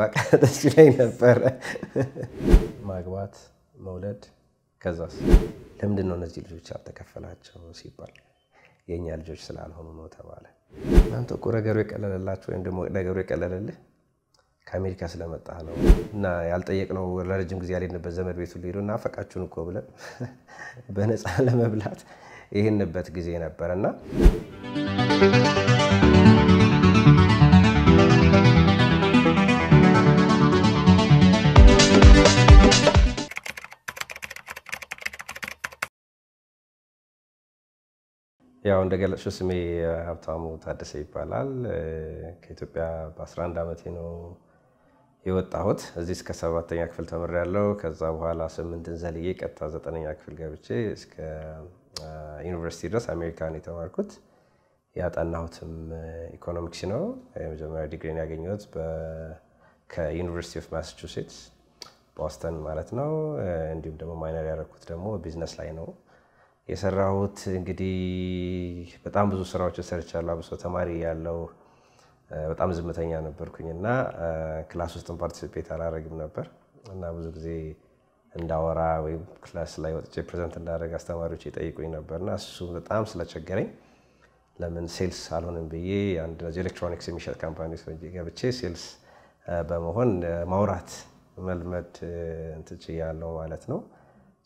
ባቃት ደስ ይለኝ ነበረ። ማግባት መውለድ፣ ከዛስ ለምንድን ነው እነዚህ ልጆች አልተከፈላቸው ሲባል የእኛ ልጆች ስላልሆኑ ነው ተባለ። እናንተ እኮ ነገሩ የቀለለላችሁ ወይም ደግሞ ነገሩ የቀለለልህ ከአሜሪካ ስለመጣ ነው እና ያልጠየቅነው ለረጅም ጊዜ ያልሄድንበት ዘመድ ቤቱ ሄዱ ፈቃችሁን እኮ ብለን በነፃ ለመብላት ይህንበት ጊዜ ነበረ እና ያው እንደገለጽሽው ስሜ ሀብታሙ ታደሰ ይባላል። ከኢትዮጵያ በ11 ዓመቴ ነው የወጣሁት። እዚህ እስከ ሰባተኛ ክፍል ተምሬያለሁ። ከዛ በኋላ ስምንትን ዘልዬ ቀጥታ ዘጠነኛ ክፍል ገብቼ እስከ ዩኒቨርሲቲ ድረስ አሜሪካን የተማርኩት። ያጠናሁትም ኢኮኖሚክስ ነው። የመጀመሪያ ዲግሪን ያገኘሁት ከዩኒቨርሲቲ ኦፍ ማሳቹሴትስ ቦስተን ማለት ነው። እንዲሁም ደግሞ ማይነር ያደረኩት ደግሞ ቢዝነስ ላይ ነው። የሰራሁት እንግዲህ በጣም ብዙ ስራዎችን ሰርቻለሁ። አብሶ ተማሪ ያለው በጣም ዝምተኛ ነበርኩኝ እና ክላስ ውስጥም ፓርቲሲፔት አላደርግም ነበር እና ብዙ ጊዜ እንዳወራ ወይም ክላስ ላይ ወጥቼ ፕሬዘንት እንዳደረግ አስተማሪዎች ይጠይቁኝ ነበር እና እሱ በጣም ስለቸገረኝ ለምን ሴልስ አልሆንም ብዬ አንድ ኤሌክትሮኒክስ የሚሸጥ ካምፓኒ ውስጥ ገብቼ ሴልስ በመሆን ማውራት መልመድ እንትች ያለው ማለት ነው።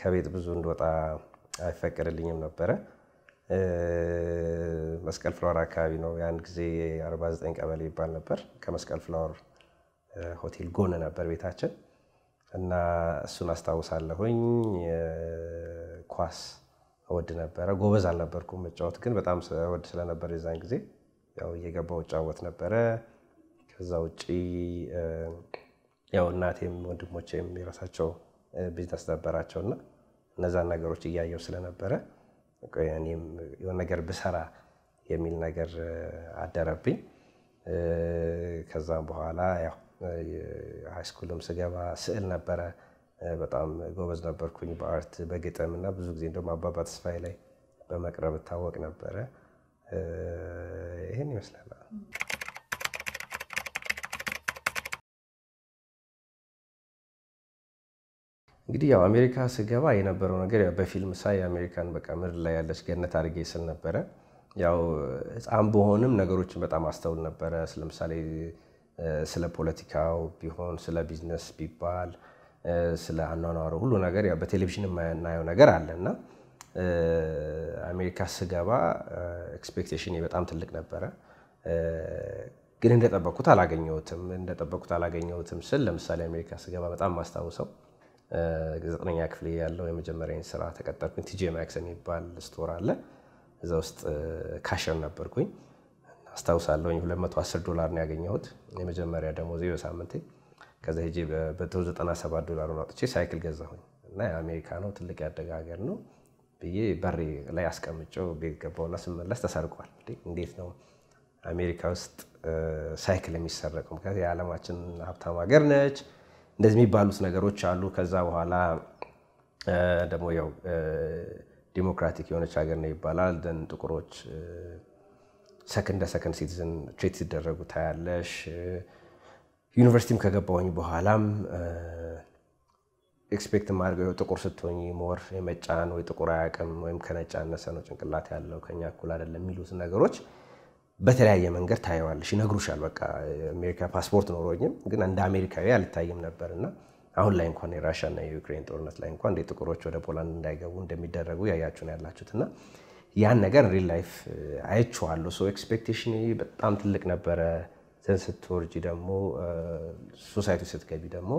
ከቤት ብዙ እንደወጣ አይፈቀድልኝም ነበረ። መስቀል ፍላወር አካባቢ ነው ያን ጊዜ 49 ቀበሌ ይባል ነበር። ከመስቀል ፍላወር ሆቴል ጎን ነበር ቤታችን እና እሱን አስታውሳለሁኝ። ኳስ እወድ ነበረ። ጎበዝ አልነበርኩም መጫወት፣ ግን በጣም እወድ ስለነበር የዛን ጊዜ ያው እየገባው እጫወት ነበረ። ከዛ ውጪ ያው እናቴም ወንድሞቼም የራሳቸው ቢዝነስ ነበራቸው እና እነዛን ነገሮች እያየው ስለነበረ እኔም የሆነ ነገር ብሰራ የሚል ነገር አደረብኝ። ከዛም በኋላ ሃይስኩልም ስገባ ስዕል ነበረ። በጣም ጎበዝ ነበርኩኝ በአርት በግጥም እና ብዙ ጊዜ እንደውም አባባ ተስፋዬ ላይ በመቅረብ እታወቅ ነበረ። ይህን ይመስላል። እንግዲህ ያው አሜሪካ ስገባ የነበረው ነገር ያው በፊልም ሳይ አሜሪካን በቃ ምድር ላይ ያለች ገነት አድርጌ ስል ነበረ። ያው ሕፃን በሆንም ነገሮችን በጣም አስተውል ነበረ። ለምሳሌ ስለ ፖለቲካው ቢሆን ስለ ቢዝነስ ቢባል ስለ አኗኗሩ ሁሉ ነገር ያው በቴሌቪዥን የማናየው ነገር አለ እና አሜሪካ ስገባ ኤክስፔክቴሽን በጣም ትልቅ ነበረ። ግን እንደጠበቅኩት አላገኘሁትም። እንደጠበቅኩት አላገኘሁትም ስል ለምሳሌ አሜሪካ ስገባ በጣም ማስታውሰው ዘጠነኛ ክፍል ያለው የመጀመሪያ ስራ ተቀጠርኩኝ። ቲጄ ማክስ የሚባል ስቶር አለ። እዛ ውስጥ ካሸር ነበርኩኝ። አስታውሳለሁኝ 210 ዶላር ነው ያገኘሁት የመጀመሪያ ደሞዜ በሳምንቴ። ከዛ ሄጄ በ 97 ዶላር አውጥቼ ሳይክል ገዛሁኝ እና የአሜሪካ ነው ትልቅ ያደገ ሀገር ነው ብዬ በሬ ላይ አስቀምጨው ቤት ገባውና ስመለስ ተሰርቋል። እንዴት ነው አሜሪካ ውስጥ ሳይክል የሚሰረቀው? ምክንያቱ የዓለማችን ሀብታም ሀገር ነች። እንደዚህ የሚባሉት ነገሮች አሉ። ከዛ በኋላ ደግሞ ያው ዲሞክራቲክ የሆነች ሀገር ነው ይባላል። ደን ጥቁሮች ሰከንድ ሰከንድ ሲቲዝን ትሬት ሲደረጉ ታያለሽ። ዩኒቨርሲቲም ከገባሁኝ በኋላም ኤክስፔክት ማድረገው ጥቁር ስትሆኝ ሞር የመጫን ወይ ጥቁር አያውቅም ወይም ከነጭ አነሰ ነው ጭንቅላት ያለው ከኛ እኩል አይደለም የሚሉት ነገሮች በተለያየ መንገድ ታየዋለሽ፣ ይነግሩሻል። በቃ አሜሪካ ፓስፖርት ኖሮኝም ግን እንደ አሜሪካዊ አልታይም ነበር እና አሁን ላይ እንኳን የራሻና የዩክሬን ጦርነት ላይ እንኳን እንደ ጥቁሮች ወደ ፖላንድ እንዳይገቡ እንደሚደረጉ ያያችሁ ነው ያላችሁት እና ያን ነገር ሪል ላይፍ አይቼዋለሁ። ሰው ኤክስፔክቴሽን በጣም ትልቅ ነበረ። ስትወርጂ ደግሞ ሶሳይቲ ስትገቢ ደግሞ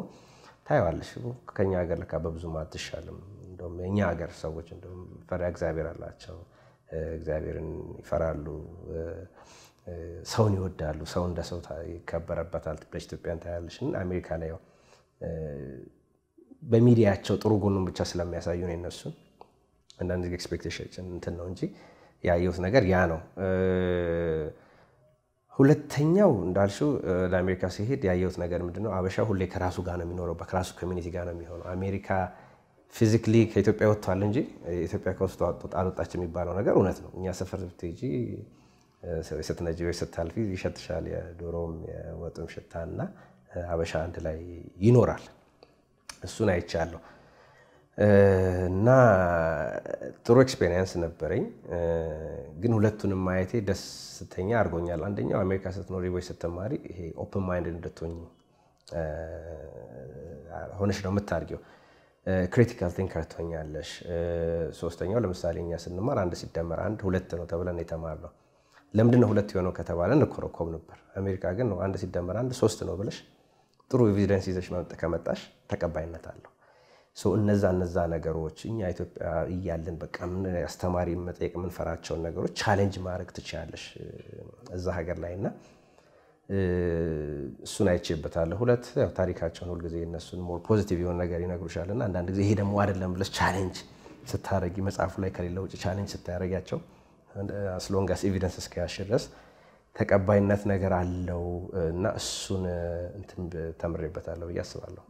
ታየዋለሽ። ከኛ ሀገር ለካ በብዙም አትሻልም። እንደውም የእኛ ሀገር ሰዎች እንደውም ፈሪሃ እግዚአብሔር አላቸው እግዚአብሔርን ይፈራሉ፣ ሰውን ይወዳሉ፣ ሰው እንደ ሰው ይከበረበታል ብለሽ ኢትዮጵያን ታያለሽ። አሜሪካ ላይ ያው በሚዲያቸው ጥሩ ጎኑን ብቻ ስለሚያሳዩ ነው የነሱን አንዳንድ ጊዜ ኤክስፔክቴሽን እንትን ነው እንጂ ያየሁት ነገር ያ ነው። ሁለተኛው እንዳልሽው ለአሜሪካ ሲሄድ ያየሁት ነገር ምንድነው፣ አበሻ ሁሌ ከራሱ ጋር ነው የሚኖረው፣ ከራሱ ኮሚኒቲ ጋር ነው የሚሆነው። አሜሪካ ፊዚክሊ ከኢትዮጵያ ወጥቷል እንጂ ኢትዮጵያ ከውስጥ አልወጣች የሚባለው ነገር እውነት ነው። እኛ ሰፈር ብትሄጂ ስትነጂ ወይ ስታልፊ ይሸትሻል። የዶሮም የወጡም እና አበሻ አንድ ላይ ይኖራል። እሱን አይቻለሁ እና ጥሩ ኤክስፔሪየንስ ነበረኝ። ግን ሁለቱንም ማየቴ ደስተኛ አድርጎኛል። አንደኛው አሜሪካ ስትኖሪ ወይ ስትማሪ ይሄ ኦፕን ማይንድ እንድትሆኝ ሆነሽ ነው የምታርጊው ክሪቲካል ቲንከር ትሆኛለሽ። ሶስተኛው ለምሳሌ እኛ ስንማር አንድ ሲደመር አንድ ሁለት ነው ተብለን የተማርነው ለምንድን ነው ሁለት የሆነው ከተባለ እንኮረኮም ነበር። አሜሪካ ግን አንድ ሲደመር አንድ ሶስት ነው ብለሽ ጥሩ ኤቪደንስ ይዘሽ ከመጣሽ ተቀባይነት አለው። እነዛ እነዛ ነገሮች እኛ ኢትዮጵያ እያለን በቃ አስተማሪ መጠየቅ የምንፈራቸውን ነገሮች ቻሌንጅ ማድረግ ትችላለሽ እዛ ሀገር ላይ እና እሱን አይቼበታለሁ። ሁለት ታሪካቸውን ሁልጊዜ እነሱን ሞር ፖዚቲቭ የሆነ ነገር ይነግሩሻል እና አንዳንድ ጊዜ ይሄ ደግሞ አይደለም ብለሽ ቻሌንጅ ስታረጊ መጽሐፉ ላይ ከሌለ ውጭ ቻሌንጅ ስታረጊያቸው አስሎንጋስ ኤቪደንስ እስከያሽ ድረስ ተቀባይነት ነገር አለው እና እሱን እንትን ተምሬበታለሁ ብዬ አስባለሁ።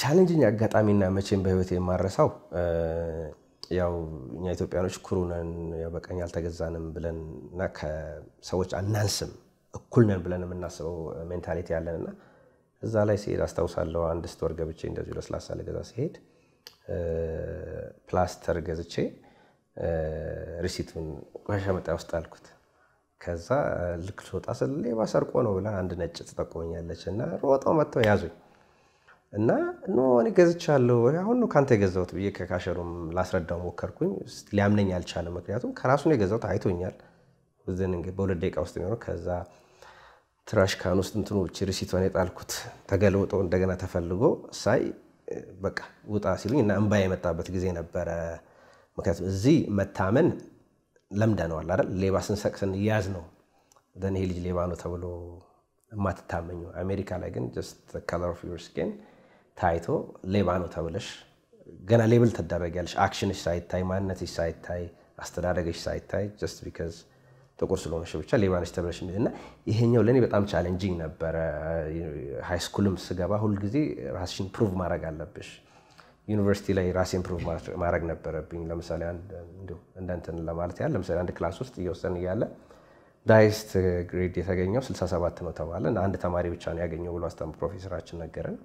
ቻሌንጅን አጋጣሚና መቼም በህይወት የማረሳው ያው እኛ ኢትዮጵያኖች ኩሩነን በቀኝ አልተገዛንም ብለን እና ከሰዎች አናንስም እኩል ነን ብለን የምናስበው ሜንታሊቲ ያለን እና እዛ ላይ ሲሄድ አስታውሳለሁ አንድ ስቶር ገብቼ እንደዚሁ ለስላሳ ልገዛ ሲሄድ ፕላስተር ገዝቼ ሪሲቱን ቆሻሻ መጣያ ውስጥ አልኩት። ከዛ ልክ ልወጣ ስል ሌባ ሰርቆ ነው ብላ አንድ ነጭ ትጠቁመኛለች እና ሮጠው መጥተው ያዙኝ። እና ኖ እኔ ገዝቻለሁ አሁን ነው ከአንተ የገዛሁት ብዬ ከካሸሩም ላስረዳው ሞከርኩኝ። ሊያምነኝ አልቻለም። ምክንያቱም ከራሱ ነው የገዛሁት አይቶኛል። ዝን በሁለት ደቂቃ ውስጥ የሚሆነው ከዛ ትራሽ ካን ውስጥ እንትኑ ሪሲቷን የጣልኩት ተገልብጦ እንደገና ተፈልጎ ሳይ በቃ ውጣ ሲሉኝ እና እንባ የመጣበት ጊዜ ነበረ። ምክንያቱም እዚህ መታመን ለምደነዋል አይደል? ሌባ ስንሰቅ ስንያዝ ነው ይሄ ልጅ ሌባ ነው ተብሎ የማትታመኙ። አሜሪካ ላይ ግን ጀስት ከለር ኦፍ ዮር ስኪን ታይቶ ሌባ ነው ተብለሽ ገና ሌብል ትደረጊያለሽ። አክሽንሽ ሳይታይ፣ ማንነትሽ ሳይታይ፣ አስተዳደገሽ ሳይታይ ጀስት ቢካዝ ጥቁር ስለሆነሽ ብቻ ሌባ ነሽ ተብለሽ እና ይሄኛው ለእኔ በጣም ቻለንጂንግ ነበረ። ሃይስኩልም ስገባ ሁልጊዜ ራስሽን ፕሩቭ ማድረግ አለብሽ። ዩኒቨርሲቲ ላይ ራሴን ፕሩቭ ማድረግ ነበረብኝ። ለምሳሌ እንደንትን ለማለት ያህል ለምሳሌ አንድ ክላስ ውስጥ እየወሰን እያለ ዳይስት ግሬድ የተገኘው 67 ነው ተባለ። አንድ ተማሪ ብቻ ነው ያገኘው ብሎ አስተም ፕሮፌሰራችን ነገረን።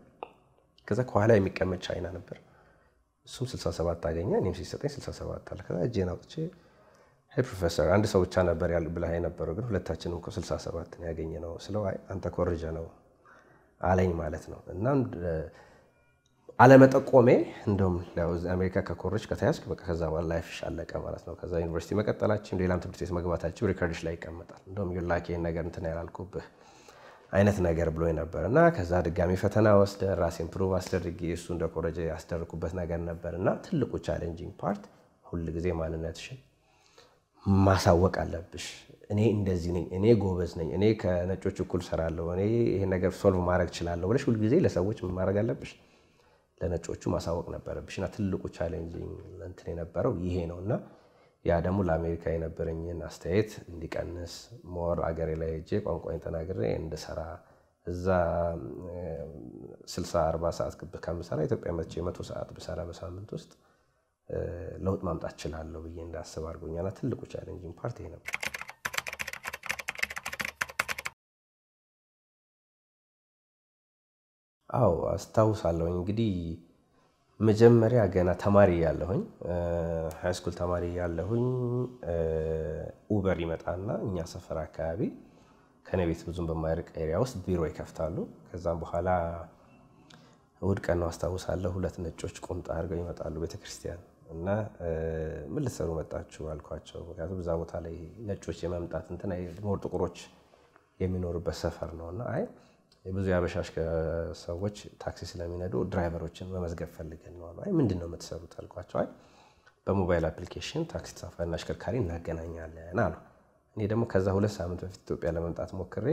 ከዛ ከኋላ የሚቀመጥ ቻይና ነበር። እሱም 67 አገኘ። እኔም ሲሰጠኝ 67 አለ። ከዛ እጄን አውጥቼ ሄ ፕሮፌሰር፣ አንድ ሰው ብቻ ነበር ያል ብላ የነበረው ግን ሁለታችንም እኮ 67 ነው ያገኘ ነው ስለው አንተ ኮርጀ ነው አለኝ ማለት ነው። እና አለመጠቆሜ እንደውም አሜሪካ ከኮርጅ ከተያዝ ከዛ በኋላ ላይፍሽ አለቀ ማለት ነው። ከዛ ዩኒቨርሲቲ መቀጠላችን፣ ሌላም ትምህርት ቤት መግባታችን ሪከርድሽ ላይ ይቀመጣል። እንደውም ዩላኬን ነገር እንትን ያላልኩብህ አይነት ነገር ብሎ ነበር እና ከዛ ድጋሚ ፈተና ወስደ ራሴን ፕሩቭ አስደርጌ እሱ እንደ ኮረጀ ያስደርኩበት ነገር ነበር እና ትልቁ ቻሌንጂንግ ፓርት ሁል ጊዜ ማንነትሽን ማሳወቅ አለብሽ። እኔ እንደዚህ ነኝ፣ እኔ ጎበዝ ነኝ፣ እኔ ከነጮች እኩል ሰራለሁ፣ እኔ ይሄ ነገር ሶልቭ ማድረግ ችላለሁ ብለሽ ሁልጊዜ ለሰዎች ምን ማድረግ አለብሽ? ለነጮቹ ማሳወቅ ነበረብሽ። እና ትልቁ ቻሌንጂንግ እንትን የነበረው ይሄ ነው እና ያ ደግሞ ለአሜሪካ የነበረኝን አስተያየት እንዲቀንስ ሞር አገሬ ላይ ሄጄ ቋንቋኝ ተናግሬ እንድሰራ እዛ ስልሳ 40 ሰዓት ከምሰራ ኢትዮጵያ መቼ መቶ ሰዓት ብሰራ በሳምንት ውስጥ ለውጥ ማምጣት ችላለሁ ብዬ እንዳስብ አድርጎኛና ትልቁ ቻለንጅን ፓርት ይሄ ነበር። አዎ አስታውሳለሁ እንግዲህ መጀመሪያ ገና ተማሪ ያለሁኝ ሃይስኩል ተማሪ ያለሁኝ ኡበር ይመጣና እኛ ሰፈር አካባቢ ከኔ ቤት ብዙም በማይርቅ ኤሪያ ውስጥ ቢሮ ይከፍታሉ። ከዛም በኋላ እሑድ ቀን ነው አስታውሳለሁ። ሁለት ነጮች ቁምጣ አድርገው ይመጣሉ ቤተክርስቲያን እና ምን ልትሰሩ መጣችሁ አልኳቸው። ምክንያቱም እዛ ቦታ ላይ ነጮች የመምጣት እንትን ሞር ጥቁሮች የሚኖሩበት ሰፈር ነው እና አይ ብዙ የአበሻሽ ሰዎች ታክሲ ስለሚነዱ ድራይቨሮችን በመዝገብ ፈልገን ነው አሉ። አይ ምንድን ነው የምትሰሩት አልኳቸው። አይ በሞባይል አፕሊኬሽን ታክሲ ተሳፋሪና አሽከርካሪ እናገናኛለን አሉ። እኔ ደግሞ ከዛ ሁለት ሳምንት በፊት ኢትዮጵያ ለመምጣት ሞክሬ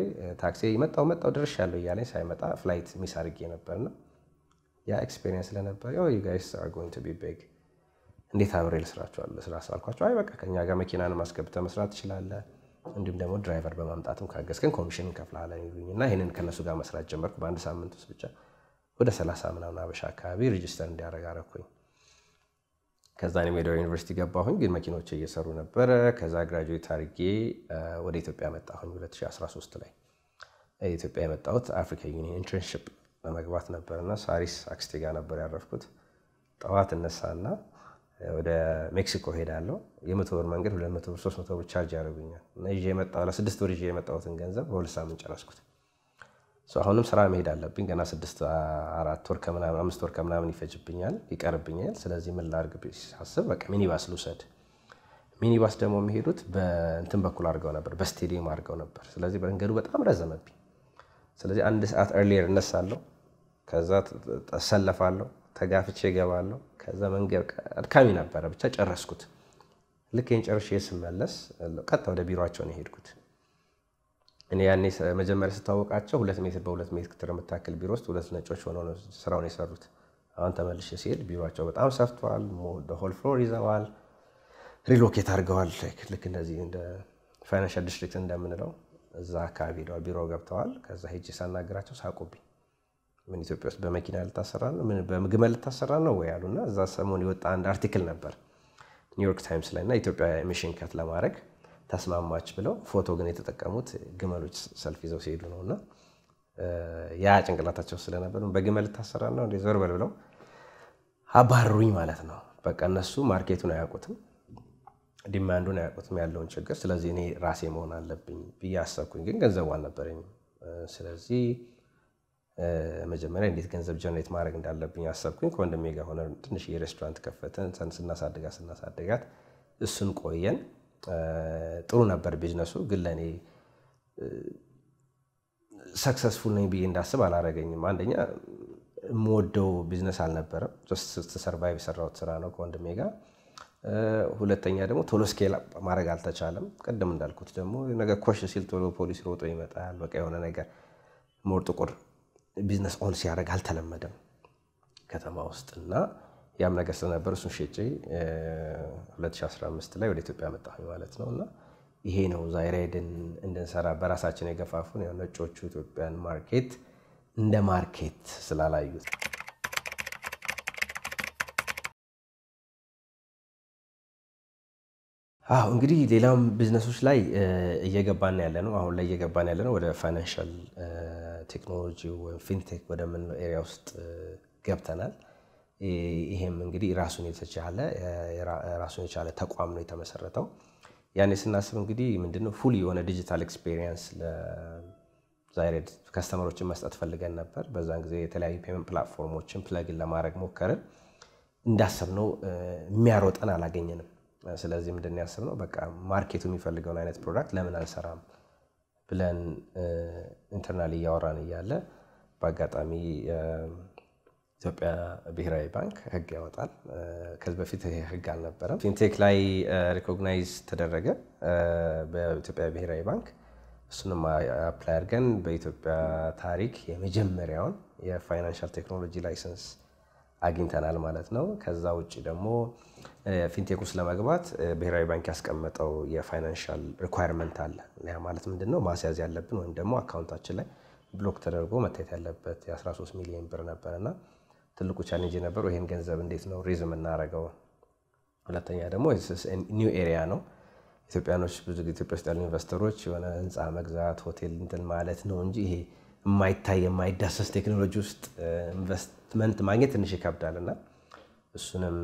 ታክሲ መጣው መጣው ያለው እያለኝ ሳይመጣ ፍላይት ሚስ አድርጌ ነበርና ያ ኤክስፔሪንስ ስለነበር ያው ዩ ጋይስ አር ጎይንግ ቱ ቢ ቢግ እንዴት አብሬ ልስራቸዋለሁ ስራ ስላልኳቸው አይ በቃ ከኛ ጋር መኪናን ማስገብተ መስራት ትችላለህ እንዲሁም ደግሞ ድራይቨር በማምጣትም ካገዝከን ኮሚሽን እንከፍልሃለን ይሉኝ እና ይህንን ከነሱ ጋር መስራት ጀመርኩ። በአንድ ሳምንት ውስጥ ብቻ ወደ ሰላሳ ምናምን አበሻ አካባቢ ሬጅስተር እንዲያደረግ አረኩኝ ከዛ ኔ ሜዳ ዩኒቨርሲቲ ገባሁኝ፣ ግን መኪኖች እየሰሩ ነበረ። ከዛ ግራጁዌት አድርጌ ወደ ኢትዮጵያ መጣሁኝ 2013 ላይ ኢትዮጵያ የመጣሁት አፍሪካ ዩኒየን ኢንተርንሽፕ ለመግባት ነበርና ሳሪስ አክስቴ ጋር ነበር ያረፍኩት። ጠዋት እነሳና ወደ ሜክሲኮ ሄዳለሁ። የመቶ ብር መንገድ ሁለት መቶ ብር ሶስት መቶ ብር ቻርጅ ያደርጉኛል እና ይዤ የመጣሁ ለስድስት ብር ይዤ የመጣሁትን ገንዘብ በሁለት ሳምንት ጨረስኩት። አሁንም ስራ መሄድ አለብኝ። ገና ስድስት አራት ወር ከምናምን አምስት ወር ከምናምን ይፈጅብኛል ይቀርብኛል። ስለዚህ ምን ላድርግ ሳስብ በቃ ሚኒባስ ልውሰድ። ሚኒባስ ደግሞ የሚሄዱት በእንትን በኩል አድርገው ነበር፣ በስቴዲየም አድርገው ነበር። ስለዚህ መንገዱ በጣም ረዘመብኝ። ስለዚህ አንድ ሰዓት እርሊየር እነሳለሁ፣ ከዛ እሰለፋለሁ ተጋፍቼ እገባለሁ። ከዛ መንገድ አድካሚ ነበረ፣ ብቻ ጨረስኩት። ልክ ይህን ጨርሼ ስመለስ ቀጥታ ወደ ቢሮቸው ነው የሄድኩት። እኔ ያኔ መጀመሪያ ስታወቃቸው ሁለት ሜትር በሁለት ሜትር የምታክል ቢሮ ውስጥ ሁለት ነጮች ሆነው ስራውን የሰሩት። አሁን ተመልሼ ሲሄድ ቢሮቸው በጣም ሰፍቷል። ሆል ፍሎር ይዘዋል፣ ሪሎኬት አድርገዋል። ልክ እንደዚህ እንደ ፋይናንሻል ዲስትሪክት እንደምንለው እዛ አካባቢ ሄደዋል፣ ቢሮ ገብተዋል። ከዛ ሄጄ ሳናገራቸው ሳቁብኝ። ምን ኢትዮጵያ ውስጥ በመኪና ልታሰራ ነው? ምን በግመል ልታሰራ ነው ወይ አሉና እዛ ሰሞን የወጣ አንድ አርቲክል ነበር ኒውዮርክ ታይምስ ላይ እና ኢትዮጵያ ኤሚሽን ከት ለማድረግ ተስማማች ብለው ፎቶ ግን የተጠቀሙት ግመሎች ሰልፍ ይዘው ሲሄዱ ነው እና ያ ጭንቅላታቸው ስለነበር በግመል ልታሰራ ነው እንደ ዞር በል ብለው አባሩኝ ማለት ነው። በቃ እነሱ ማርኬቱን አያውቁትም፣ ዲማንዱን አያውቁትም ያለውን ችግር። ስለዚህ እኔ ራሴ መሆን አለብኝ ብዬ አሰብኩኝ። ግን ገንዘቡ አልነበረኝም። ስለዚህ መጀመሪያ እንዴት ገንዘብ ጀነሬት ማድረግ እንዳለብኝ አሰብኩኝ። ከወንድሜ ጋር ሆነ ትንሽ የሬስቶራንት ከፈትን። ስናሳድጋ ስናሳድጋት እሱን ቆየን። ጥሩ ነበር ቢዝነሱ፣ ግን ለእኔ ሰክሰስፉል ነኝ ብዬ እንዳስብ አላረገኝም። አንደኛ የምወደው ቢዝነስ አልነበረም። ሰርቫይቭ የሰራሁት ስራ ነው ከወንድሜ ጋር። ሁለተኛ ደግሞ ቶሎ ስኬል ማድረግ አልተቻለም። ቅድም እንዳልኩት ደግሞ ነገር ኮሽ ሲል ቶሎ ፖሊስ ሮጦ ይመጣል። በቃ የሆነ ነገር ሞር ጥቁር ቢዝነስ ኦን ሲያደርግ አልተለመደም ከተማ ውስጥ እና ያም ነገር ስለነበር እሱን ሸጬ 2015 ላይ ወደ ኢትዮጵያ መጣ ማለት ነው። እና ይሄ ነው ዛይሬድን እንድንሰራ በራሳችን የገፋፉን ነጮቹ ኢትዮጵያን ማርኬት እንደ ማርኬት ስላላዩት አዎ እንግዲህ ሌላም ቢዝነሶች ላይ እየገባን ያለ ነው። አሁን ላይ እየገባን ያለ ነው ወደ ፋይናንሻል ቴክኖሎጂ ወይም ፊንቴክ ወደምንለው ኤሪያ ውስጥ ገብተናል። ይሄም እንግዲህ ራሱን የተቻለ ራሱን የቻለ ተቋም ነው የተመሰረተው። ያኔ ስናስብ እንግዲህ ምንድነው ፉል የሆነ ዲጂታል ኤክስፔሪየንስ ለዛይሬድ ከስተመሮችን መስጠት ፈልገን ነበር። በዛን ጊዜ የተለያዩ ፔመንት ፕላትፎርሞችን ፕለግን ለማድረግ ሞከርን። እንዳሰብነው የሚያሮጠን አላገኘንም። ስለዚህ ምንድን ያስብነው በቃ ማርኬቱ የሚፈልገውን አይነት ፕሮዳክት ለምን አንሰራም ብለን ኢንተርናል እያወራን እያለ በአጋጣሚ ኢትዮጵያ ብሔራዊ ባንክ ህግ ያወጣል። ከዚህ በፊት ህግ አልነበረም። ፊንቴክ ላይ ሪኮግናይዝ ተደረገ በኢትዮጵያ ብሔራዊ ባንክ። እሱንም አፕላይ አድርገን በኢትዮጵያ ታሪክ የመጀመሪያውን የፋይናንሻል ቴክኖሎጂ ላይሰንስ አግኝተናል ማለት ነው። ከዛ ውጭ ደግሞ ፊንቴክ ውስጥ ለመግባት ብሔራዊ ባንክ ያስቀመጠው የፋይናንሻል ሪኳየርመንት አለ። ያ ማለት ምንድን ነው? ማስያዝ ያለብን ወይም ደግሞ አካውንታችን ላይ ብሎክ ተደርጎ መታየት ያለበት የ13 ሚሊዮን ብር ነበር እና ትልቁ ቻሌንጅ የነበረው ይህን ገንዘብ እንዴት ነው ሪዝ የምናደርገው። ሁለተኛ ደግሞ ኒው ኤሪያ ነው። ኢትዮጵያኖች ብዙ ኢትዮጵያ ውስጥ ያሉ ኢንቨስተሮች የሆነ ህንፃ መግዛት ሆቴል እንትን ማለት ነው እንጂ ይሄ የማይታይ የማይዳሰስ ቴክኖሎጂ ውስጥ ኢንቨስትመንት ማግኘት ትንሽ ይከብዳል እና እሱንም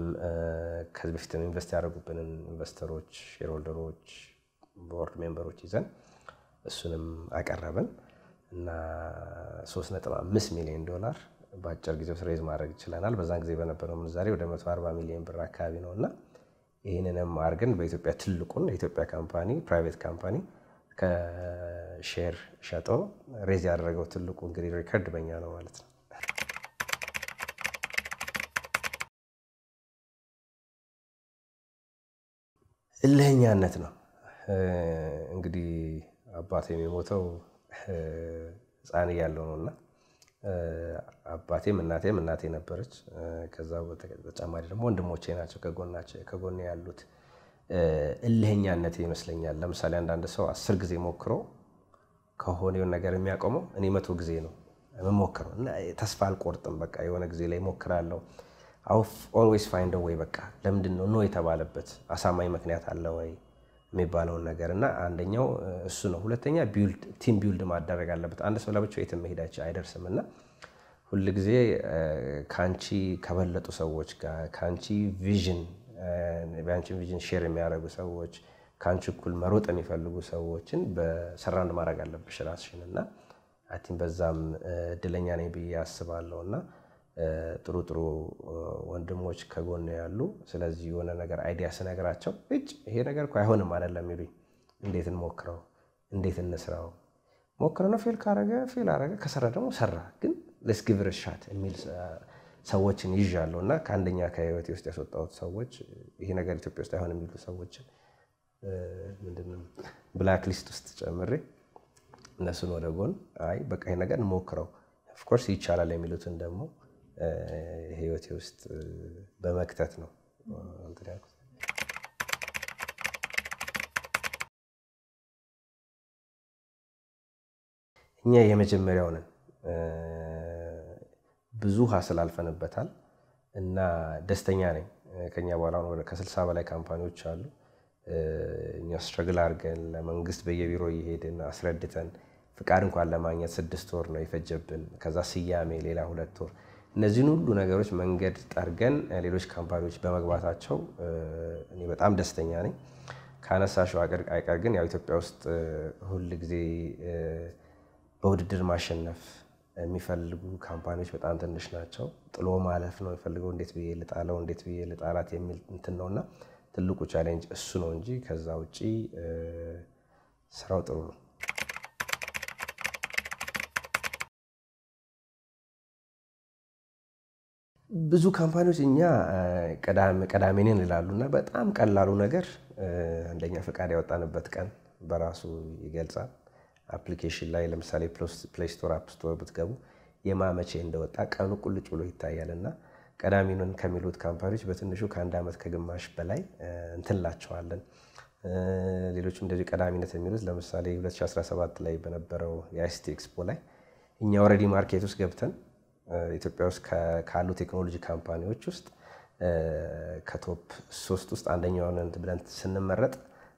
ከዚህ በፊት ኢንቨስት ያደረጉብንን ኢንቨስተሮች፣ ሼርሆልደሮች፣ ቦርድ ሜምበሮች ይዘን እሱንም አቀረብን እና 3.5 ሚሊዮን ዶላር በአጭር ጊዜ ውስጥ ሬዝ ማድረግ ይችለናል። በዛን ጊዜ በነበረው ምንዛሬ ወደ 140 ሚሊዮን ብር አካባቢ ነው እና ይህንንም አድርገን በኢትዮጵያ ትልቁን የኢትዮጵያ ካምፓኒ ፕራይቬት ካምፓኒ ከሼር ሸጦ ሬዝ ያደረገው ትልቁ እንግዲህ ሪከርድ በኛ ነው ማለት ነው። እልህኛነት ነው እንግዲህ አባቴ የሞተው ህፃን ያለው ነው እና አባቴም እናቴም እናቴ ነበረች። ከዛ በተጨማሪ ደግሞ ወንድሞቼ ናቸው ከጎን ያሉት። እልህኛነት ይመስለኛል። ለምሳሌ አንዳንድ ሰው አስር ጊዜ ሞክሮ ከሆነውን ነገር የሚያቆመው እኔ መቶ ጊዜ ነው የምሞክረው እና ተስፋ አልቆርጥም። በቃ የሆነ ጊዜ ላይ ሞክራለሁ። ኦልዌይስ ፋይንድ ወይ በቃ ለምንድን ነው ኖ የተባለበት አሳማኝ ምክንያት አለ ወይ የሚባለውን ነገር እና አንደኛው እሱ ነው። ሁለተኛ ቲም ቢልድ ማደረግ አለበት። አንድ ሰው ለብቻው የትም መሄዳች አይደርስም እና ሁልጊዜ ከአንቺ ከበለጡ ሰዎች ጋር ከአንቺ ቪዥን የአንቺን ቪዥን ሼር የሚያደርጉ ሰዎች ከአንቺ እኩል መሮጥ የሚፈልጉ ሰዎችን በሰራንድ ማድረግ አለብሽ ራስሽን እና አቲም በዛም እድለኛ ነኝ ብዬ አስባለሁ እና ጥሩ ጥሩ ወንድሞች ከጎን ያሉ። ስለዚህ የሆነ ነገር አይዲያ ስነግራቸው እጭ ይሄ ነገር እኮ አይሆንም አይደለም የሚሉኝ፣ እንዴት እንሞክረው፣ እንዴት እንስራው፣ ሞክረ ነው ፌል ካረገ ፌል አረገ፣ ከሰራ ደግሞ ሰራ፣ ግን ለስጊቭር ሻት የሚል ሰዎችን ይዣለሁ እና ከአንደኛ ከህይወቴ ውስጥ ያስወጣሁት ሰዎች ይሄ ነገር ኢትዮጵያ ውስጥ አይሆን የሚሉ ሰዎችን ምንድነው ብላክ ሊስት ውስጥ ጨምሬ እነሱን ወደ ጎን አይ በቃ ይሄ ነገር እንሞክረው ኦፍኮርስ ይቻላል የሚሉትን ደግሞ ህይወቴ ውስጥ በመክተት ነው እኛ የመጀመሪያው ነን። ብዙ ሀስል አልፈንበታል እና ደስተኛ ነኝ። ከኛ በኋላ ከስልሳ በላይ ካምፓኒዎች አሉ። እኛ ስትረግል አድርገን ለመንግስት በየቢሮ እየሄድን አስረድተን ፍቃድ እንኳን ለማግኘት ስድስት ወር ነው የፈጀብን። ከዛ ስያሜ ሌላ ሁለት ወር። እነዚህን ሁሉ ነገሮች መንገድ ጠርገን ሌሎች ካምፓኒዎች በመግባታቸው እኔ በጣም ደስተኛ ነኝ። ካነሳሽው አይቀር ግን ያው ኢትዮጵያ ውስጥ ሁል ጊዜ በውድድር ማሸነፍ የሚፈልጉ ካምፓኒዎች በጣም ትንሽ ናቸው። ጥሎ ማለፍ ነው የሚፈልገው። እንዴት ብዬ ልጣለው፣ እንዴት ብዬ ልጣላት የሚል እንትን ነው እና ትልቁ ቻሌንጅ እሱ ነው እንጂ ከዛ ውጪ ስራው ጥሩ ነው። ብዙ ካምፓኒዎች እኛ ቀዳሜንን ይላሉ እና በጣም ቀላሉ ነገር አንደኛ ፈቃድ ያወጣንበት ቀን በራሱ ይገልጻል። አፕሊኬሽን ላይ ለምሳሌ ፕሌይ ስቶር አፕ ስቶር ብትገቡ የማመቼ እንደወጣ ቀኑ ቁልጭ ብሎ ይታያል እና ቀዳሚ ከሚሉት ካምፓኒዎች በትንሹ ከአንድ ዓመት ከግማሽ በላይ እንትንላቸዋለን። ሌሎችም እንደዚህ ቀዳሚነት የሚሉት ለምሳሌ 2017 ላይ በነበረው የአይሲቲ ኤክስፖ ላይ እኛ ኦልሬዲ ማርኬት ውስጥ ገብተን ኢትዮጵያ ውስጥ ካሉ ቴክኖሎጂ ካምፓኒዎች ውስጥ ከቶፕ ሶስት ውስጥ አንደኛውን ብለን ስንመረጥ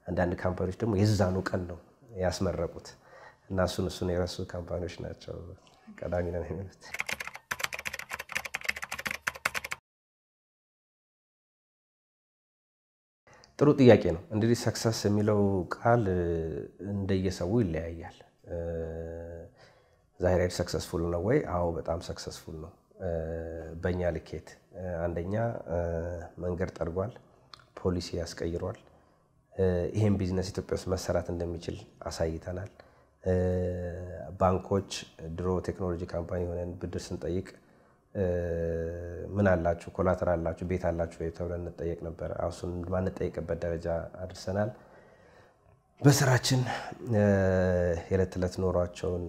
አንዳንድ ካምፓኒዎች ደግሞ የዛኑ ቀን ነው ያስመረቁት። እና እሱን እሱን የረሱ ካምፓኒዎች ናቸው ቀዳሚ ነን የሚሉት። ጥሩ ጥያቄ ነው። እንግዲህ ሰክሰስ የሚለው ቃል እንደየሰው ይለያያል። ዛሬ ሰክሰስፉል ነው ወይ? አዎ በጣም ሰክሰስፉል ነው። በእኛ ልኬት አንደኛ መንገድ ጠርጓል፣ ፖሊሲ ያስቀይሯል። ይህም ቢዝነስ ኢትዮጵያ ውስጥ መሰራት እንደሚችል አሳይተናል። ባንኮች ድሮ ቴክኖሎጂ ካምፓኒ ሆነን ብድር ስንጠይቅ ምን አላችሁ ኮላተር አላችሁ ቤት አላችሁ ወይ ተብለን እንጠየቅ ነበር። አሁን ማንጠየቅበት ደረጃ አድርሰናል። በስራችን የዕለት ተዕለት ኖሯቸውን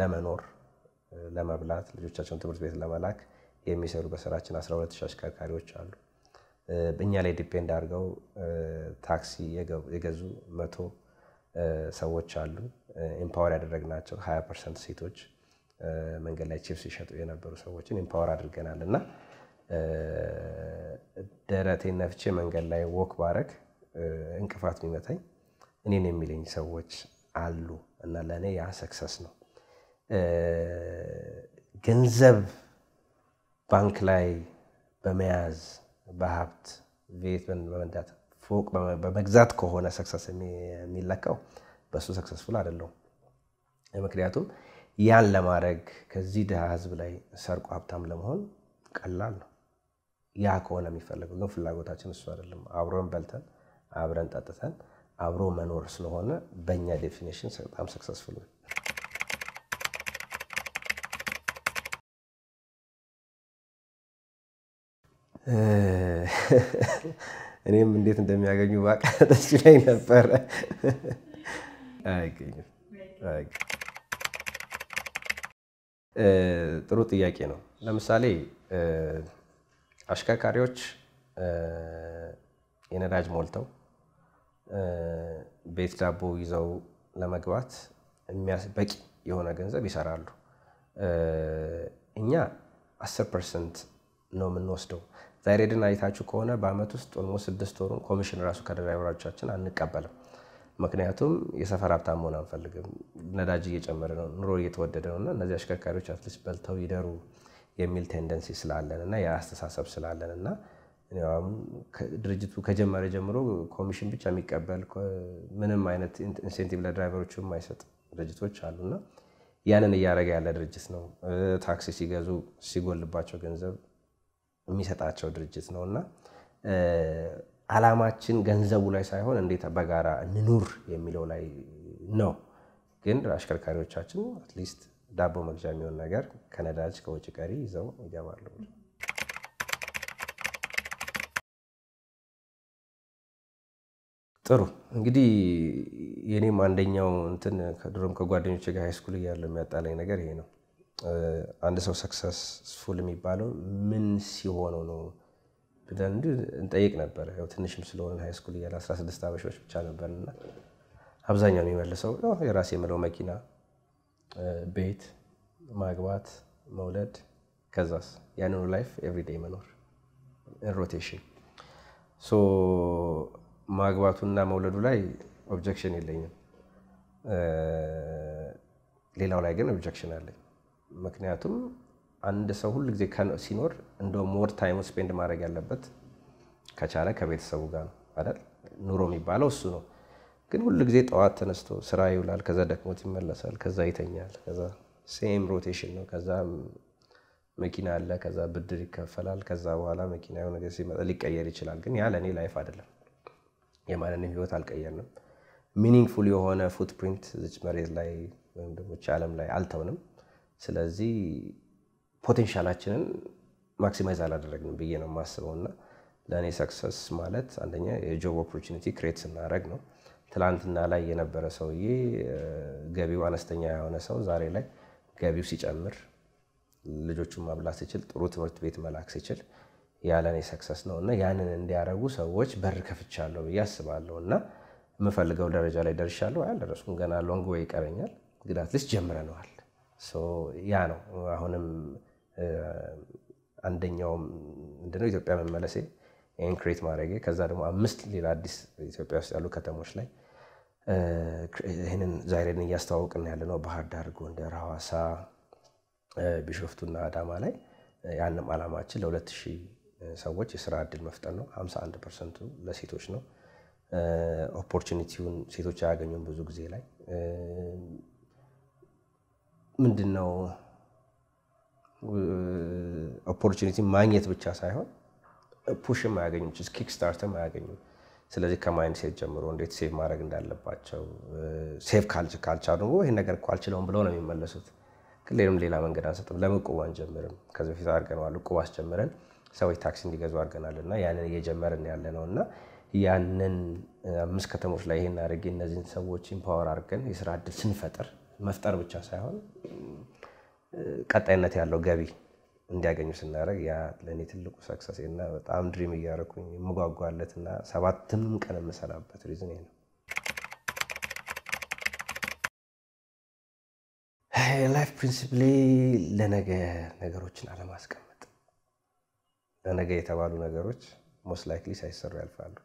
ለመኖር ለመብላት ልጆቻቸውን ትምህርት ቤት ለመላክ የሚሰሩ በስራችን 12 ሺህ አሽከርካሪዎች አሉ። እኛ ላይ ዲፔንድ አድርገው ታክሲ የገዙ መቶ ሰዎች አሉ ኤምፓወር ያደረግናቸው 20 ፐርሰንት ሴቶች መንገድ ላይ ቺፕስ ሲሸጡ የነበሩ ሰዎችን ኤምፓወር አድርገናል እና ደረቴን ነፍቼ መንገድ ላይ ወክ ባረግ እንቅፋት የሚመታኝ እኔን የሚለኝ ሰዎች አሉ እና ለእኔ ያ ሰክሰስ ነው። ገንዘብ ባንክ ላይ በመያዝ በሀብት ቤት በመንዳት ፎቅ በመግዛት ከሆነ ሰክሰስ የሚለካው በእሱ ሰክሰስፉል አይደለሁም። ምክንያቱም ያን ለማድረግ ከዚህ ድሃ ህዝብ ላይ ሰርቆ ሀብታም ለመሆን ቀላል ነው። ያ ከሆነ የሚፈለገው ግን ፍላጎታችን እሱ አይደለም። አብረን በልተን አብረን ጠጥተን አብሮ መኖር ስለሆነ በእኛ ዴፊኒሽን በጣም ሰክሰስፉል ነው። እኔም እንዴት እንደሚያገኙ ባቅ ላይ ነበረ። አይገኝም። ጥሩ ጥያቄ ነው። ለምሳሌ አሽከርካሪዎች የነዳጅ ሞልተው ቤት ዳቦ ይዘው ለመግባት በቂ የሆነ ገንዘብ ይሰራሉ። እኛ አስር ፐርሰንት ነው የምንወስደው። ዛይሬድን አይታችሁ ከሆነ በአመት ውስጥ ኦልሞስት ስድስት ወሩን ኮሚሽን ራሱ ከድራይቨሮቻችን አንቀበልም። ምክንያቱም የሰፈር ሀብታም መሆን አንፈልግም። ነዳጅ እየጨመረ ነው፣ ኑሮ እየተወደደ ነው እና እነዚህ አሽከርካሪዎች አትሊስት በልተው ይደሩ የሚል ቴንደንሲ ስላለን እና የአስተሳሰብ ስላለን እና ድርጅቱ ከጀመረ ጀምሮ ኮሚሽን ብቻ የሚቀበል ምንም አይነት ኢንሴንቲቭ ለድራይቨሮቹ የማይሰጥ ድርጅቶች አሉና ያንን እያደረገ ያለ ድርጅት ነው። ታክሲ ሲገዙ ሲጎልባቸው ገንዘብ የሚሰጣቸው ድርጅት ነው እና አላማችን ገንዘቡ ላይ ሳይሆን እንዴት በጋራ እንኑር የሚለው ላይ ነው። ግን አሽከርካሪዎቻችን አትሊስት ዳቦ መግዣ የሚሆን ነገር ከነዳጅ ከውጭ ቀሪ ይዘው ይገባሉ። ጥሩ እንግዲህ የኔም አንደኛው እንትን ከድሮም ከጓደኞች ጋር ሃይስኩል እያለ የሚያጣላኝ ነገር ይሄ ነው። አንድ ሰው ሰክሰስፉል የሚባለው ምን ሲሆነው ነው ብለን እንጠይቅ ነበረ ያው ትንሽም ስለሆነ ሃይስኩል እያለ 16 አበሾች ብቻ ነበርና አብዛኛው የሚመልሰው የራሴ የምለው መኪና፣ ቤት፣ ማግባት፣ መውለድ ከዛስ ያንኑ ላይፍ ኤቭሪዴይ መኖር ሮቴሽን ሶ ማግባቱና መውለዱ ላይ ኦብጀክሽን የለኝም። ሌላው ላይ ግን ኦብጀክሽን አለኝ። ምክንያቱም አንድ ሰው ሁል ጊዜ ሲኖር እንደ ሞር ታይም ስፔንድ ማድረግ ያለበት ከቻለ ከቤተሰቡ ጋር ነው አይደል? ኑሮ የሚባለው እሱ ነው። ግን ሁል ጊዜ ጠዋት ተነስቶ ስራ ይውላል፣ ከዛ ደክሞት ይመለሳል፣ ከዛ ይተኛል፣ ከዛ ሴም ሮቴሽን ነው። ከዛ መኪና አለ፣ ከዛ ብድር ይከፈላል፣ ከዛ በኋላ መኪና የሆነ ነገር ሲመጣ ሊቀየር ይችላል። ግን ያ ለእኔ ላይፍ አይደለም። የማንንም ህይወት አልቀየርንም። ሚኒንግፉል የሆነ ፉትፕሪንት ዝች መሬት ላይ ወይም ደግሞ ዓለም ላይ አልተውንም። ስለዚህ ፖቴንሻላችንን ማክሲማይዝ አላደረግንም ብዬ ነው የማስበው እና ለእኔ ሰክሰስ ማለት አንደኛ የጆብ ኦፖርቹኒቲ ክሬት ስናደረግ ነው። ትላንትና ላይ የነበረ ሰውዬ ገቢው አነስተኛ የሆነ ሰው ዛሬ ላይ ገቢው ሲጨምር ልጆቹን ማብላት ሲችል ጥሩ ትምህርት ቤት መላክ ሲችል ያለኔ ሰክሰስ ነው እና ያንን እንዲያደረጉ ሰዎች በር ከፍቻለሁ ብዬ አስባለሁ እና የምፈልገው ደረጃ ላይ ደርሻለሁ። አልደረስኩም፣ ገና ሎንግ ወይ ይቀረኛል፣ ግን አትሊስት ጀምረነዋል። ያ ነው አሁንም አንደኛውም ምንድነው ኢትዮጵያ መመለሴ ይህን ክሬት ማድረጌ ከዛ ደግሞ አምስት ሌላ አዲስ ኢትዮጵያ ውስጥ ያሉ ከተሞች ላይ ይህንን ዛይሬን እያስተዋወቅ ያለ ነው። ባህር ዳር፣ ጎንደር፣ ሐዋሳ፣ ቢሾፍቱና አዳማ ላይ ያንም አላማችን ለሁለት ሺህ ሰዎች የስራ እድል መፍጠር ነው። 51 ፐርሰንቱ ለሴቶች ነው። ኦፖርቹኒቲውን ሴቶች አያገኙም ብዙ ጊዜ ላይ ምንድን ነው ኦፖርቹኒቲ ማግኘት ብቻ ሳይሆን ፑሽም አያገኙም፣ ኪክስታርተም አያገኙም። ስለዚህ ከማይንድ ሴት ጀምሮ እንዴት ሴቭ ማድረግ እንዳለባቸው ሴቭ ካልቻሉ ይህን ነገር እኮ አልችለውም ብለው ነው የሚመለሱት። ሌላም ሌላ መንገድ አንሰጥም። ለምን ቁብ አንጀምርም? ከዚህ በፊት አድርገነዋል። ቁብ አስጀምረን ሰዎች ታክሲ እንዲገዙ አድርገናል እና ያንን እየጀመርን ያለ ነው እና ያንን አምስት ከተሞች ላይ ይህን አድርጌ እነዚህን ሰዎች ኢምፓወር አድርገን የስራ እድል ስንፈጥር መፍጠር ብቻ ሳይሆን ቀጣይነት ያለው ገቢ እንዲያገኙ ስናደርግ ያ ለእኔ ትልቁ ሰክሰሴ እና በጣም ድሪም እያደረኩኝ የምጓጓለት እና ሰባትም ቀን የምሰራበት ሪዝን ነው። ላይፍ ፕሪንሲፕሌ ለነገ ነገሮችን አለማስቀመጥ፣ ለነገ የተባሉ ነገሮች ሞስት ላይክሊ ሳይሰሩ ያልፋሉ።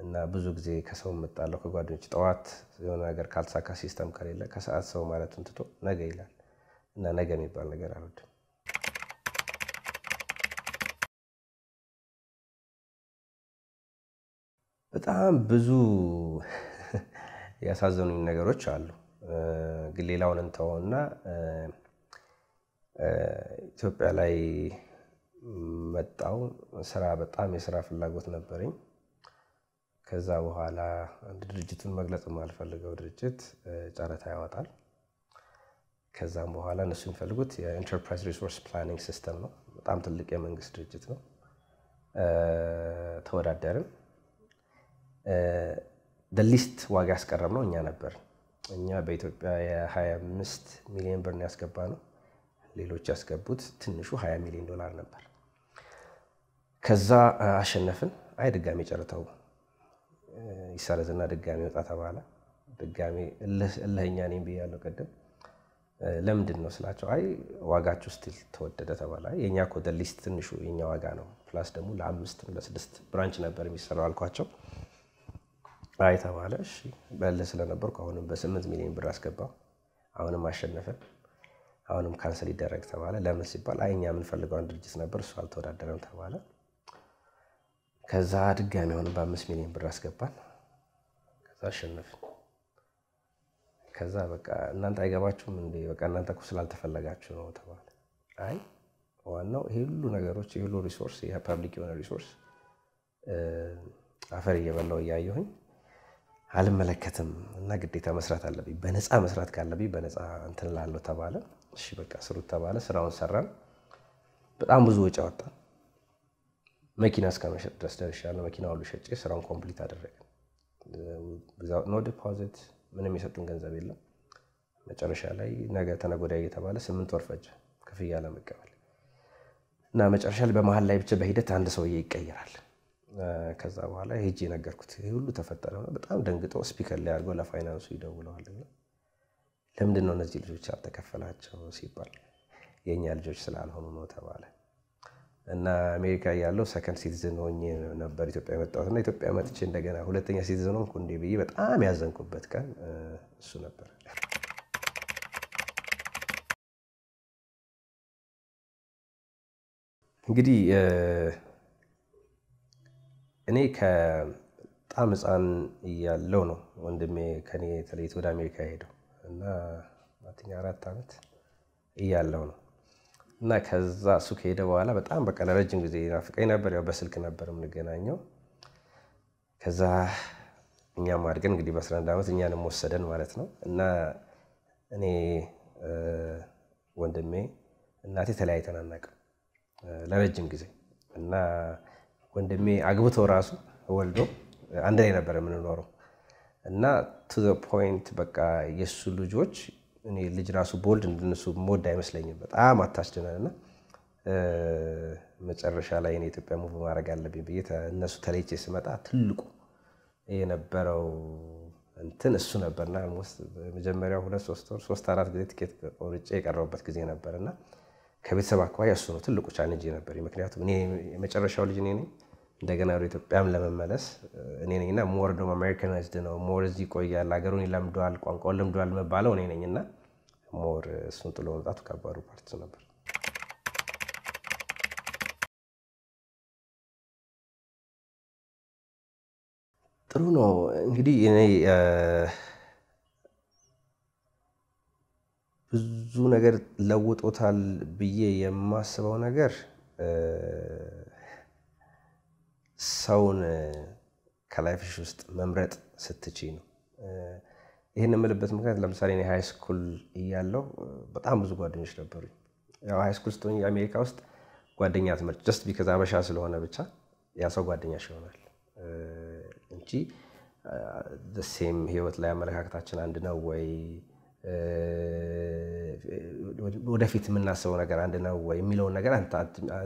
እና ብዙ ጊዜ ከሰው የምጣለው ከጓደኞች ጠዋት የሆነ ነገር ካልተሳካ ሲስተም ከሌለ ከሰዓት ሰው ማለቱን ትቶ ነገ ይላል እና ነገ የሚባል ነገር አልወድም። በጣም ብዙ ያሳዘኑኝ ነገሮች አሉ። ግን ሌላውን እና ኢትዮጵያ ላይ መጣው ስራ በጣም የስራ ፍላጎት ነበረኝ። ከዛ በኋላ አንድ ድርጅቱን መግለጽ የማልፈልገው ድርጅት ጨረታ ያወጣል። ከዛም በኋላ እነሱ የሚፈልጉት የኢንተርፕራይዝ ሪሶርስ ፕላኒንግ ሲስተም ነው። በጣም ትልቅ የመንግስት ድርጅት ነው። ተወዳደርን። ደሊስት ዋጋ ያስቀረብ ነው እኛ ነበር። እኛ በኢትዮጵያ የ25 ሚሊዮን ብር ነው ያስገባ ነው። ሌሎች ያስገቡት ትንሹ 20 ሚሊዮን ዶላር ነበር። ከዛ አሸነፍን። አይ ድጋሚ ጨርተው ይሰረዝና ድጋሚ ወጣ ተባለ። ድጋሚ እልህኛ ነኝ ብያለሁ ቅድም። ለምንድን ነው ስላቸው፣ አይ ዋጋችሁ ስቲል ተወደደ ተባለ። የእኛ እኮ ደሊስ ትንሹ የኛ ዋጋ ነው፣ ፕላስ ደግሞ ለአምስት ለስድስት ብራንች ነበር የሚሰራው አልኳቸው። አይ ተባለ። እሺ በእልህ ስለነበርኩ አሁንም በስምንት ሚሊዮን ብር አስገባው። አሁንም አሸነፈ። አሁንም ካንስል ይደረግ ተባለ። ለምን ሲባል አይ እኛ የምንፈልገው አንድ ድርጅት ነበር እሱ አልተወዳደረም ተባለ። ከዛ ድጋሚ ሆነ በአምስት ሚሊዮን ብር አስገባን። ከዛ አሸነፍን። ከዛ በቃ እናንተ አይገባችሁም እን በቃ እናንተ እኮ ስላልተፈለጋችሁ ነው ተባለ። አይ ዋናው ይሄ ሁሉ ነገሮች ይሄ ሁሉ ሪሶርስ ይሄ ፐብሊክ የሆነ ሪሶርስ አፈር እየበላው እያየሁኝ አልመለከትም እና ግዴታ መስራት አለብኝ። በነፃ መስራት ካለብኝ በነፃ እንትን ላለሁ ተባለ። እሺ በቃ ስሩት ተባለ። ስራውን ሰራን። በጣም ብዙ ወጪ አወጣ መኪና እስከ መሸጥ ድረስ ደርሻለሁ። መኪና ሁሉ ሸጬ ስራውን ኮምፕሊት አደረግን። ኖ ዲፖዚት ምንም የሰጡን ገንዘብ የለም። መጨረሻ ላይ ነገ ተነጎዳ እየተባለ ስምንት ወር ፈጀ ክፍያ ለመቀበል እና መጨረሻ ላይ በመሀል ላይ ብቻ በሂደት አንድ ሰውዬ ይቀየራል። ከዛ በኋላ ሄጄ የነገርኩት ይህ ሁሉ ተፈጠረ። በጣም ደንግጦ ስፒከር ላይ አድርገው ለፋይናንሱ ይደውለዋል። ለምንድን ነው እነዚህ ልጆች አልተከፈላቸው ሲባል የእኛ ልጆች ስላልሆኑ ነው ተባለ። እና አሜሪካ ያለው ሰከንድ ሲቲዝን ሆኜ ነበር ኢትዮጵያ የመጣሁት እና ኢትዮጵያ መጥቼ እንደገና ሁለተኛ ሲቲዝን ሆንኩ እንዴ ብዬ በጣም ያዘንኩበት ቀን እሱ ነበር። እንግዲህ እኔ ከጣም ህፃን እያለው ነው ወንድሜ ከኔ ተለይቶ ወደ አሜሪካ ሄደው እና አራት ዓመት እያለው ነው እና ከዛ እሱ ከሄደ በኋላ በጣም በቃ ለረጅም ጊዜ ናፍቀኝ ነበር። ያው በስልክ ነበር የምንገናኘው። ከዛ እኛም አድገን እንግዲህ በ11 ዓመት እኛንም ወሰደን ማለት ነው እና እኔ ወንድሜ እናቴ ተለያይተን አናውቅም ለረጅም ጊዜ እና ወንድሜ አግብቶ ራሱ ወልዶ አንድ ላይ ነበር የምንኖረው እና ቱ ፖይንት በቃ የእሱ ልጆች እኔ ልጅ ራሱ ቦልድ እንድንሱ ሞድ አይመስለኝም። በጣም አታስደናል እና መጨረሻ ላይ እኔ ኢትዮጵያ ሙቭ ማድረግ አለብኝ ብዬ እነሱ ተለይቼ ስመጣ ትልቁ የነበረው እንትን እሱ ነበርና መጀመሪያው ሁለት ሶስት ወር ሶስት አራት ጊዜ ትኬት ቆርጬ የቀረቡበት ጊዜ ነበርና ከቤተሰብ አካባቢ እሱ ነው ትልቁ ቻሌንጅ ነበር። ምክንያቱም እኔ የመጨረሻው ልጅ እኔ ነኝ። እንደገና ወደ ኢትዮጵያም ለመመለስ እኔ ነኝና ሞር ደግሞ አሜሪካናይዝድ ነው ሞር እዚህ ይቆያል፣ ሀገሩን ይለምደዋል፣ ቋንቋውን ለምደዋል መባለው እኔ ነኝና ሞር እሱን ጥሎ መምጣቱ ከባዱ ፓርት ነበር። ጥሩ ነው እንግዲህ እኔ ብዙ ነገር ለውጦታል ብዬ የማስበው ነገር ሰውን ከላይፍሽ ውስጥ መምረጥ ስትቺ ነው። ይህን የምልበት ምክንያት ለምሳሌ እኔ ሃይ ስኩል እያለሁ በጣም ብዙ ጓደኞች ነበሩ። ያው ሃይ ስኩል ስትሆኝ የአሜሪካ ውስጥ ጓደኛ ትምህርት ጀስት ቢከዛ አበሻ ስለሆነ ብቻ ያ ሰው ጓደኛሽ ይሆናል እንጂ ሴም ህይወት ላይ አመለካከታችን አንድ ነው ወይ ወደፊት የምናስበው ነገር አንድ ነው ወይ የሚለውን ነገር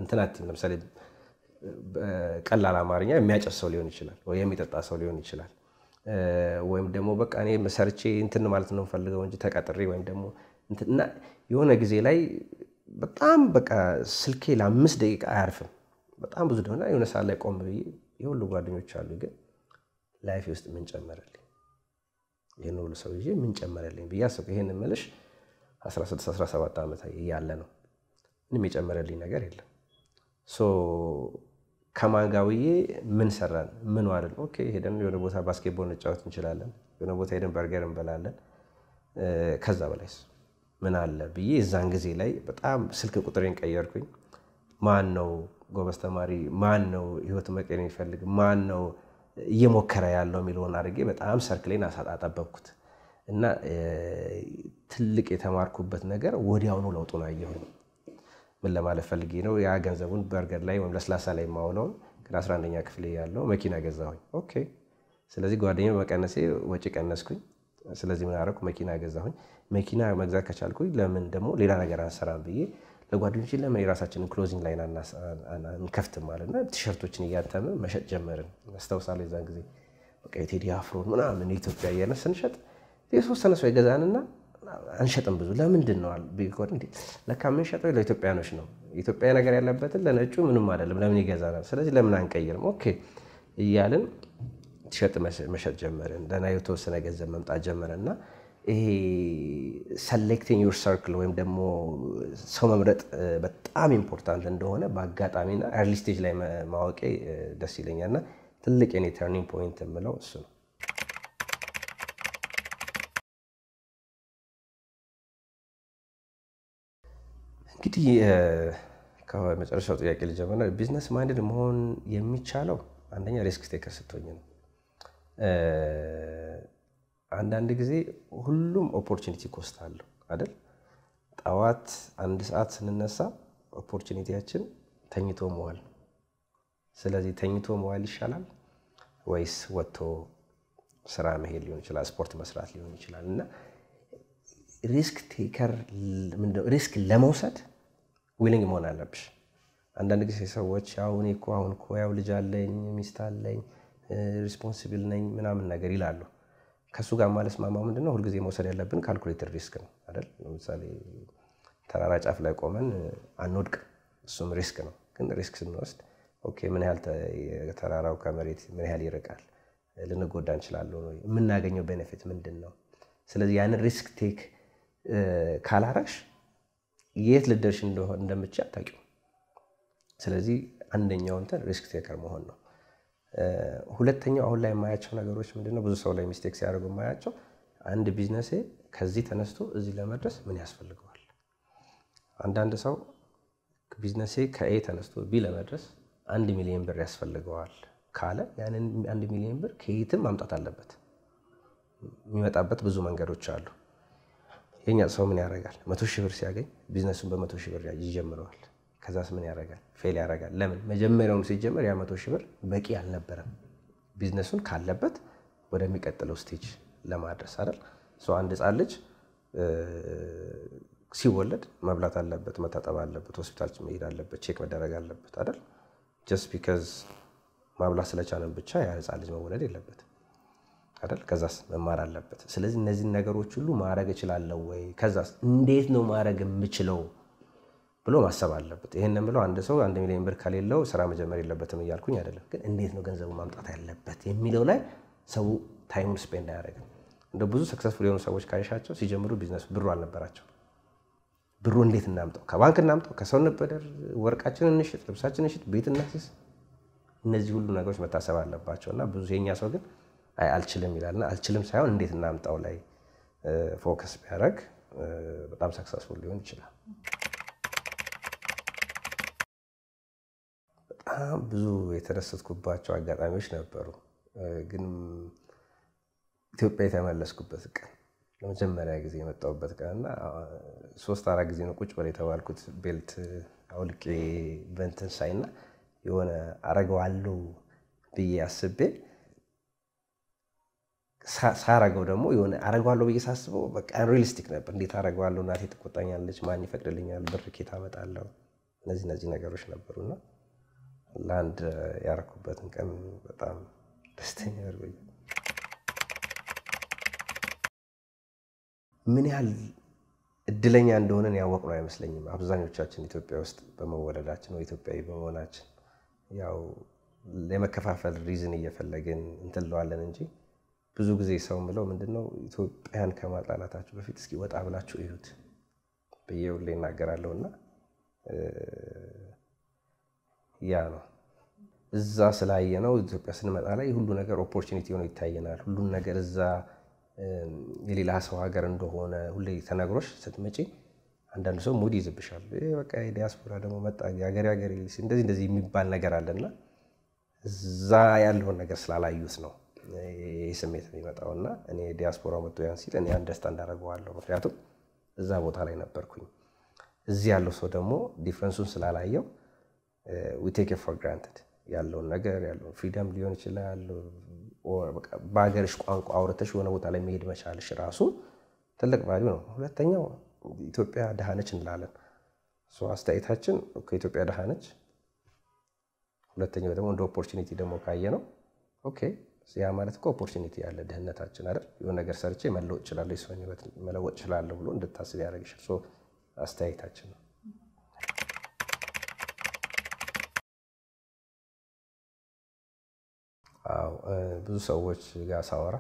እንትን አትይም። ለምሳሌ ቀላል አማርኛ የሚያጨስ ሰው ሊሆን ይችላል፣ ወይ የሚጠጣ ሰው ሊሆን ይችላል። ወይም ደግሞ በቃ እኔ ሰርቼ እንትን ማለት ነው ፈልገው እንጂ ተቀጥሬ ወይም ደግሞ እና የሆነ ጊዜ ላይ በጣም በቃ ስልኬ ለአምስት ደቂቃ አያርፍም። በጣም ብዙ ደሆነ የሆነ ሰዓት ላይ ቆም ብዬ የሁሉ ጓደኞች አሉ፣ ግን ላይፌ ውስጥ ምን ጨመረልኝ? ይህን ሁሉ ሰው ይዤ ምን ጨመረልኝ ብዬ አስብ። ይህን መልሽ 16 17 ዓመት እያለ ነው። ምንም የጨመረልኝ ነገር የለም። ከማን ጋር ውዬ ምን ሰራን፣ ምን ዋልን፣ ኦኬ ሄደን የሆነ ቦታ ባስኬትቦል እንጫወት እንችላለን፣ የሆነ ቦታ ሄደን በርገር እንበላለን። ከዛ በላይስ ምን አለ ብዬ እዛን ጊዜ ላይ በጣም ስልክ ቁጥሬን ቀየርኩኝ። ማን ነው ጎበዝ ተማሪ፣ ማን ነው ህይወት መቀየር የሚፈልግ፣ ማን ነው እየሞከረ ያለው የሚለውን አድርጌ በጣም ሰርክሌን አጠበብኩት እና ትልቅ የተማርኩበት ነገር ወዲያውኑ ለውጡን አየሁኝ። ምን ለማለት ፈልጌ ነው፣ ያ ገንዘቡን በርገር ላይ ወይም ለስላሳ ላይ የማውለውን ግን 11ኛ ክፍል ያለው መኪና ገዛሁኝ። ኦኬ ስለዚህ ጓደኛ መቀነሴ ወጪ ቀነስኩኝ። ስለዚህ ምን አደረኩ? መኪና ገዛሁኝ። መኪና መግዛት ከቻልኩኝ ለምን ደግሞ ሌላ ነገር አንሰራም ብዬ ለጓደኞች ለምን የራሳችንን ክሎዚንግ ላይን አንከፍትም ማለት ቲሸርቶችን እያተመ መሸጥ ጀመርን። አስታውሳለሁ የዛን ጊዜ ቴዲ አፍሮን ምናምን የኢትዮጵያ እያለ ስንሸጥ የተወሰነ ሰው የገዛንና አንሸጥም ብዙ ለምንድን ነው ቢኮድ ለካ የምንሸጠው ለኢትዮጵያኖች ነው። ኢትዮጵያ ነገር ያለበትን ለነጩ ምንም አይደለም፣ ለምን ይገዛናል? ስለዚህ ለምን አንቀይርም? ኦኬ እያልን ትሸጥ መሸጥ ጀመርን። ደህና የተወሰነ ገንዘብ መምጣት ጀመረ እና ይሄ ሰሌክቲንግ ዩር ሰርክል ወይም ደግሞ ሰው መምረጥ በጣም ኢምፖርታንት እንደሆነ በአጋጣሚና ኤርሊ ስቴጅ ላይ ማወቄ ደስ ይለኛልና ትልቅ የኔ ተርኒንግ ፖይንት የምለው እሱ ነው። እንግዲህ ከመጨረሻው ጥያቄ ልጀምር። ቢዝነስ ማይንድድ መሆን የሚቻለው አንደኛ ሪስክ ቴከር ስትሆኝ ነው። አንዳንድ ጊዜ ሁሉም ኦፖርቹኒቲ ኮስት አለው አይደል? ጠዋት አንድ ሰዓት ስንነሳ ኦፖርቹኒቲያችን ተኝቶ መዋል ነው። ስለዚህ ተኝቶ መዋል ይሻላል ወይስ ወጥቶ ስራ መሄድ ሊሆን ይችላል፣ ስፖርት መስራት ሊሆን ይችላል እና ሪስክ ቴከር ሪስክ ለመውሰድ ዊሊንግ መሆን አለብሽ። አንዳንድ ጊዜ ሰዎች አሁን እኮ አሁን እኮ ያው ልጅ አለኝ ሚስት አለኝ ሪስፖንሲብል ነኝ ምናምን ነገር ይላሉ። ከእሱ ጋር ማለት ማማ ነው ሁልጊዜ መውሰድ ያለብን ካልኩሌትድ ሪስክ ነው አይደል? ለምሳሌ ተራራ ጫፍ ላይ ቆመን አንወድቅ እሱም ሪስክ ነው። ግን ሪስክ ስንወስድ ኦኬ ምን ያህል ተራራው ከመሬት ምን ያህል ይርቃል፣ ልንጎዳ እንችላለን የምናገኘው ቤኔፊት ምንድን ነው? ስለዚህ ያንን ሪስክ ቴክ ካላረሽ የት ልደርሽ እንደሆን እንደምች አታውቂው። ስለዚህ አንደኛው እንትን ሪስክ ቴከር መሆን ነው። ሁለተኛው አሁን ላይ የማያቸው ነገሮች ምንድነው? ብዙ ሰው ላይ ሚስቴክ ሲያደርጉ የማያቸው አንድ ቢዝነሴ ከዚህ ተነስቶ እዚህ ለመድረስ ምን ያስፈልገዋል? አንዳንድ ሰው ቢዝነሴ ከኤ ተነስቶ ቢ ለመድረስ አንድ ሚሊዮን ብር ያስፈልገዋል ካለ ያንን አንድ ሚሊዮን ብር ከየትም ማምጣት አለበት። የሚመጣበት ብዙ መንገዶች አሉ። የኛ ሰው ምን ያደርጋል? መቶ ሺህ ብር ሲያገኝ ቢዝነሱን በመቶ ሺህ ብር ይጀምረዋል። ከዛስ ምን ያደርጋል? ፌል ያደርጋል። ለምን? መጀመሪያውም ሲጀምር ያ መቶ ሺህ ብር በቂ አልነበረም፣ ቢዝነሱን ካለበት ወደሚቀጥለው ስቴጅ ለማድረስ አይደል? አንድ ህፃን ልጅ ሲወለድ መብላት አለበት፣ መታጠብ አለበት፣ ሆስፒታል መሄድ አለበት፣ ቼክ መደረግ አለበት አይደል? ጀስት ቢከዝ ማብላት ስለቻለን ብቻ ያ ህፃን ልጅ መወለድ የለበት አይደል? ከዛስ መማር አለበት። ስለዚህ እነዚህን ነገሮች ሁሉ ማድረግ እችላለሁ ወይ፣ ከዛስ እንዴት ነው ማድረግ የምችለው ብሎ ማሰብ አለበት። ይህን ብለው አንድ ሰው አንድ ሚሊዮን ብር ከሌለው ስራ መጀመር የለበትም እያልኩኝ አይደለም፣ ግን እንዴት ነው ገንዘቡ ማምጣት ያለበት የሚለው ላይ ሰው ታይሙን ስፔንድ አያደርግም። እንደ ብዙ ሰክሰስፉል የሆኑ ሰዎች ካሻቸው ሲጀምሩ ቢዝነስ ብሩ አልነበራቸው። ብሩ እንዴት እናምጠው? ከባንክ እናምጠው፣ ከሰው እንበደር፣ ወርቃችን እንሽጥ፣ ልብሳችን እንሽጥ፣ ቤት እናስስ። እነዚህ ሁሉ ነገሮች መታሰብ አለባቸው እና ብዙ የኛ ሰው ግን አይ አልችልም ይላልና አልችልም ሳይሆን እንዴት እናምጣው ላይ ፎከስ ቢያደርግ በጣም ሰክሰስፉል ሊሆን ይችላል። በጣም ብዙ የተደሰትኩባቸው አጋጣሚዎች ነበሩ። ግን ኢትዮጵያ የተመለስኩበት ቀን ለመጀመሪያ ጊዜ የመጣሁበት ቀን እና ሶስት አራት ጊዜ ነው ቁጭ በል የተባልኩት ቤልት አውልቄ በንትን ሳይና የሆነ አረገዋለሁ ብዬ አስቤ ሳረገው ደግሞ የሆነ አረገዋለሁ ብዬ ሳስበው በቃ ሪሊስቲክ ነበር። እንዴት አረገዋለሁ? እናቴ ትቆጣኛለች፣ ማን ይፈቅድልኛል? ብር ኬት አመጣለሁ? እነዚህ እነዚህ ነገሮች ነበሩና ለአንድ ያረኩበትን ቀን በጣም ደስተኛ አድርጎኛል። ምን ያህል እድለኛ እንደሆነን ያወቅ ነው አይመስለኝም። አብዛኞቻችን ኢትዮጵያ ውስጥ በመወለዳችን ወይ ኢትዮጵያዊ በመሆናችን ያው ለመከፋፈል ሪዝን እየፈለግን እንትለዋለን እንጂ ብዙ ጊዜ ሰው ምለው ምንድነው ኢትዮጵያን ከማጣላታችሁ በፊት እስኪ ወጣ ብላችሁ እዩት ብዬ ሁሌ ይናገራለሁ። እና ያ ነው እዛ ስላየ ነው ኢትዮጵያ ስንመጣ ላይ ሁሉ ነገር ኦፖርቹኒቲ ሆኖ ይታየናል። ሁሉን ነገር እዛ የሌላ ሰው ሀገር እንደሆነ ሁሌ ተነግሮች ስትመጪ አንዳንድ ሰው ሙድ ይዝብሻል። በቃ ዲያስፖራ ደግሞ መጣ ሀገር ሀገር እንደዚህ እንደዚህ የሚባል ነገር አለና እዛ ያለውን ነገር ስላላዩት ነው ይህ ስሜት የሚመጣው እና እኔ ዲያስፖራ መጥቶ ሲል እኔ ያን ደስታ እንዳደረገዋለሁ። ምክንያቱም እዛ ቦታ ላይ ነበርኩኝ። እዚህ ያለው ሰው ደግሞ ዲፍረንሱን ስላላየው ዊ ቴክ ፎር ግራንትድ ያለውን ነገር ያለውን ፍሪደም ሊሆን ይችላል። በሀገርሽ ቋንቋ አውርተሽ የሆነ ቦታ ላይ መሄድ መቻልሽ ራሱ ትልቅ ቫሊዩ ነው። ሁለተኛው ኢትዮጵያ ድሃነች እንላለን። አስተያየታችን ከኢትዮጵያ ድሃነች። ሁለተኛው ደግሞ እንደ ኦፖርቹኒቲ ደግሞ ካየ ነው ኦኬ ያ ማለት እኮ ኦፖርቹኒቲ ያለ ድህነታችን አይደል የሆነ ነገር ሰርቼ መለወጥ እችላለሁ የሰውን ህይወት መለወጥ እችላለሁ ብሎ እንድታስብ ያደረግሻል። ሶ አስተያየታችን ነው። አዎ ብዙ ሰዎች ጋር ሳወራ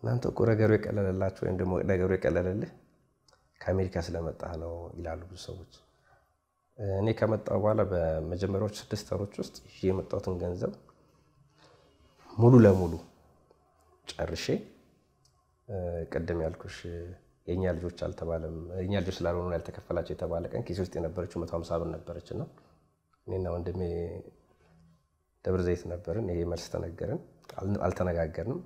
እናንተ እኮ ነገሩ የቀለለላችሁ ወይም ደግሞ ነገሩ የቀለለልህ ከአሜሪካ ስለመጣህ ነው ይላሉ ብዙ ሰዎች። እኔ ከመጣሁ በኋላ በመጀመሪያዎች ስድስት ወሮች ውስጥ ይዤ የመጣሁትን ገንዘብ ሙሉ ለሙሉ ጨርሼ ቅድም ያልኩሽ የእኛ ልጆች አልተባለም የእኛ ልጆች ስላልሆኑ ያልተከፈላቸው የተባለ ቀን ኪሴ ውስጥ የነበረችው መቶ ሀምሳ ብር ነበረች እና እኔና ወንድሜ ደብረ ዘይት ነበርን። ይሄ መልስ ተነገርን፣ አልተነጋገርንም።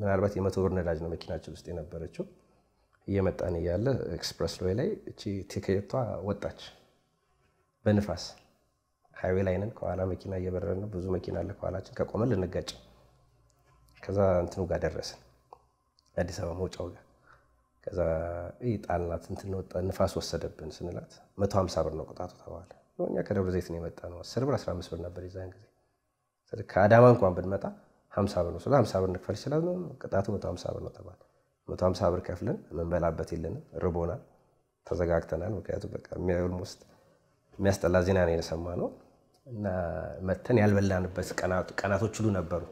ምናልባት የመቶ ብር ነዳጅ ነው መኪናችን ውስጥ የነበረችው። እየመጣን እያለ ኤክስፕረስ ሎይ ላይ እቺ ቲኬቷ ወጣች በንፋስ ሀይዌ ላይ ነን። ከኋላ መኪና እየበረረ ነው። ብዙ መኪና አለ ከኋላችን። ከቆመን ልንጋጭ። ከዛ እንትኑ ጋር ደረስን፣ አዲስ አበባ መውጫው ጋር። ከዛ ጣልናት። እንትን ወጣ ንፋስ ወሰደብን ስንላት መቶ ሀምሳ ብር ነው ቅጣቱ ተባለ። እኛ ከደብረ ዘይት ነው የመጣ ነው። አስር ብር አስራ አምስት ብር ነበር የዛን ጊዜ። ከአዳማ እንኳን ብንመጣ ሀምሳ ብር ነው ስለ ሀምሳ ብር እንክፈል ይችላል። ቅጣቱ መቶ ሀምሳ ብር ነው ተባለ። መቶ ሀምሳ ብር ከፍለን የምንበላበት የለንም፣ ርቦናል፣ ተዘጋግተናል። ምክንያቱም በቃ ኦልሞስት የሚያስጠላ ዜና ነው የሰማ ነው። እና መተን ያልበላንበት ቀናቶች ሁሉ ነበሩ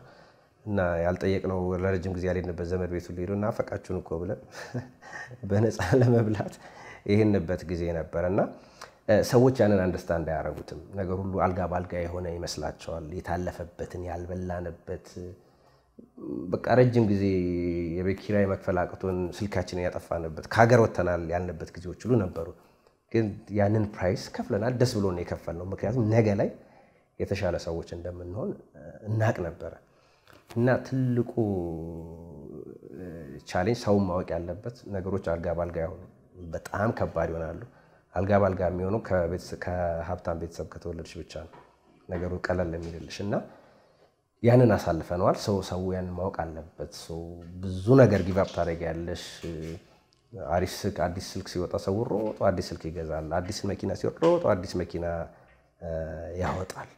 እና ያልጠየቅነው ለረጅም ጊዜ ያልሄድንበት ዘመድ ቤት ሁሉ እና ፈቃችሁን እኮ ብለን በነፃ ለመብላት ይህንበት ጊዜ ነበር እና ሰዎች ያንን አንደርስታንድ አያደርጉትም። ነገር ሁሉ አልጋ በአልጋ የሆነ ይመስላቸዋል። የታለፈበትን ያልበላንበት በቃ ረጅም ጊዜ የቤት ኪራይ መክፈል አቅቶን ስልካችንን ያጠፋንበት ከሀገር ወተናል ያልንበት ጊዜዎች ሁሉ ነበሩ። ግን ያንን ፕራይስ ከፍለናል። ደስ ብሎ ነው የከፈልነው። ምክንያቱም ነገ ላይ የተሻለ ሰዎች እንደምንሆን እናቅ ነበረ እና ትልቁ ቻሌንጅ ሰውን ማወቅ ያለበት ነገሮች አልጋ ባልጋ ያሆኑ በጣም ከባድ ይሆናሉ። አልጋ ባልጋ የሚሆኑ ከሀብታም ቤተሰብ ከተወለድሽ ብቻ ነው ነገሩ ቀለል የሚልልሽ እና ያንን አሳልፈነዋል። ሰው ሰው ያንን ማወቅ አለበት። ሰው ብዙ ነገር ጊቫፕ ታደርጊያለሽ። አሪፍ ስልክ አዲስ ስልክ ሲወጣ ሰው ሮጦ አዲስ ስልክ ይገዛል። አዲስ መኪና ሲወጣ ሮጦ አዲስ መኪና ያወጣል።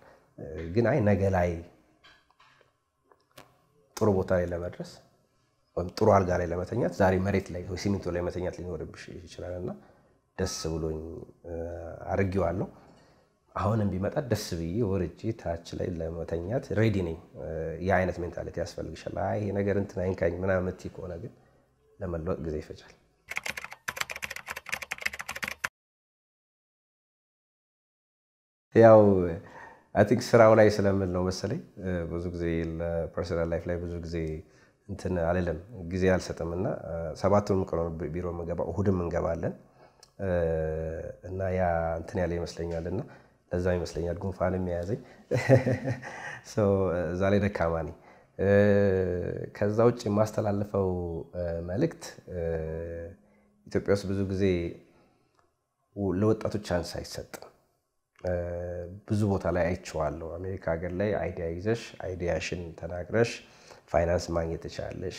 ግን አይ ነገ ላይ ጥሩ ቦታ ላይ ለመድረስ ወይም ጥሩ አልጋ ላይ ለመተኛት ዛሬ መሬት ላይ ወይ ሲሚንቶ ላይ መተኛት ሊኖርብሽ ይችላል እና ደስ ብሎኝ አድርጌዋለሁ። አሁንም ቢመጣ ደስ ብዬ ወርጄ ታች ላይ ለመተኛት ሬዲ ነኝ። ይህ አይነት ሜንታሊቲ ያስፈልግሻል። ይሄ ነገር እንትን አይንካኝ ምናምን ከሆነ ግን ለመለወጥ ጊዜ ይፈጃል። ያው አይ ቲንክ ስራው ላይ ስለምል ነው መሰለኝ ብዙ ጊዜ ፐርሰናል ላይፍ ላይ ብዙ ጊዜ እንትን አልልም ጊዜ አልሰጥም እና ሰባቱን ቀን ቢሮ ምንገባ እሁድም እንገባለን እና ያ እንትን ያለ ይመስለኛል እና ለዛ ይመስለኛል ጉንፋንም የያዘኝ እዛ ላይ ደካማ ነኝ። ከዛ ውጭ የማስተላልፈው መልእክት ኢትዮጵያ ውስጥ ብዙ ጊዜ ለወጣቶች ቻንስ አይሰጥም። ብዙ ቦታ ላይ አይቼዋለሁ። አሜሪካ ሀገር ላይ አይዲያ ይዘሽ አይዲያሽን ተናግረሽ ፋይናንስ ማግኘት ትችላለሽ።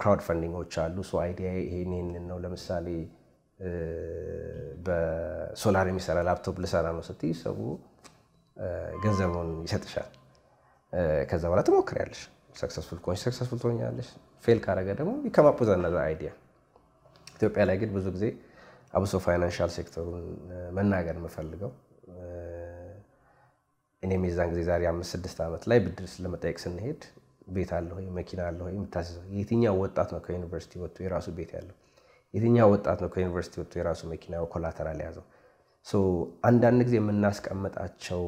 ክራውድ ፈንዲንጎች አሉ። አይዲያ ይሄንን ነው። ለምሳሌ በሶላር የሚሰራ ላፕቶፕ ልሰራ ነው ስትይ ሰው ገንዘቡን ይሰጥሻል። ከዛ በኋላ ትሞክሪያለሽ። ሰክሰስፉል ከሆንሽ ሰክሰስፉል ትሆኛለሽ። ፌል ካረገ ደግሞ ይከማፖዛል አይዲያ። ኢትዮጵያ ላይ ግን ብዙ ጊዜ አብሶ ፋይናንሻል ሴክተሩን መናገር የምፈልገው እኔም የዛን ጊዜ ዛሬ አምስት ስድስት ዓመት ላይ ብድር ለመጠየቅ ስንሄድ ቤት አለ ወይ መኪና አለ ወይ የምታስዘው የትኛው ወጣት ነው ከዩኒቨርሲቲ ወጥቶ የራሱ ቤት ያለው? የትኛው ወጣት ነው ከዩኒቨርሲቲ ወጥቶ የራሱ መኪና ኮላተራል ያዘው አንዳንድ ጊዜ የምናስቀምጣቸው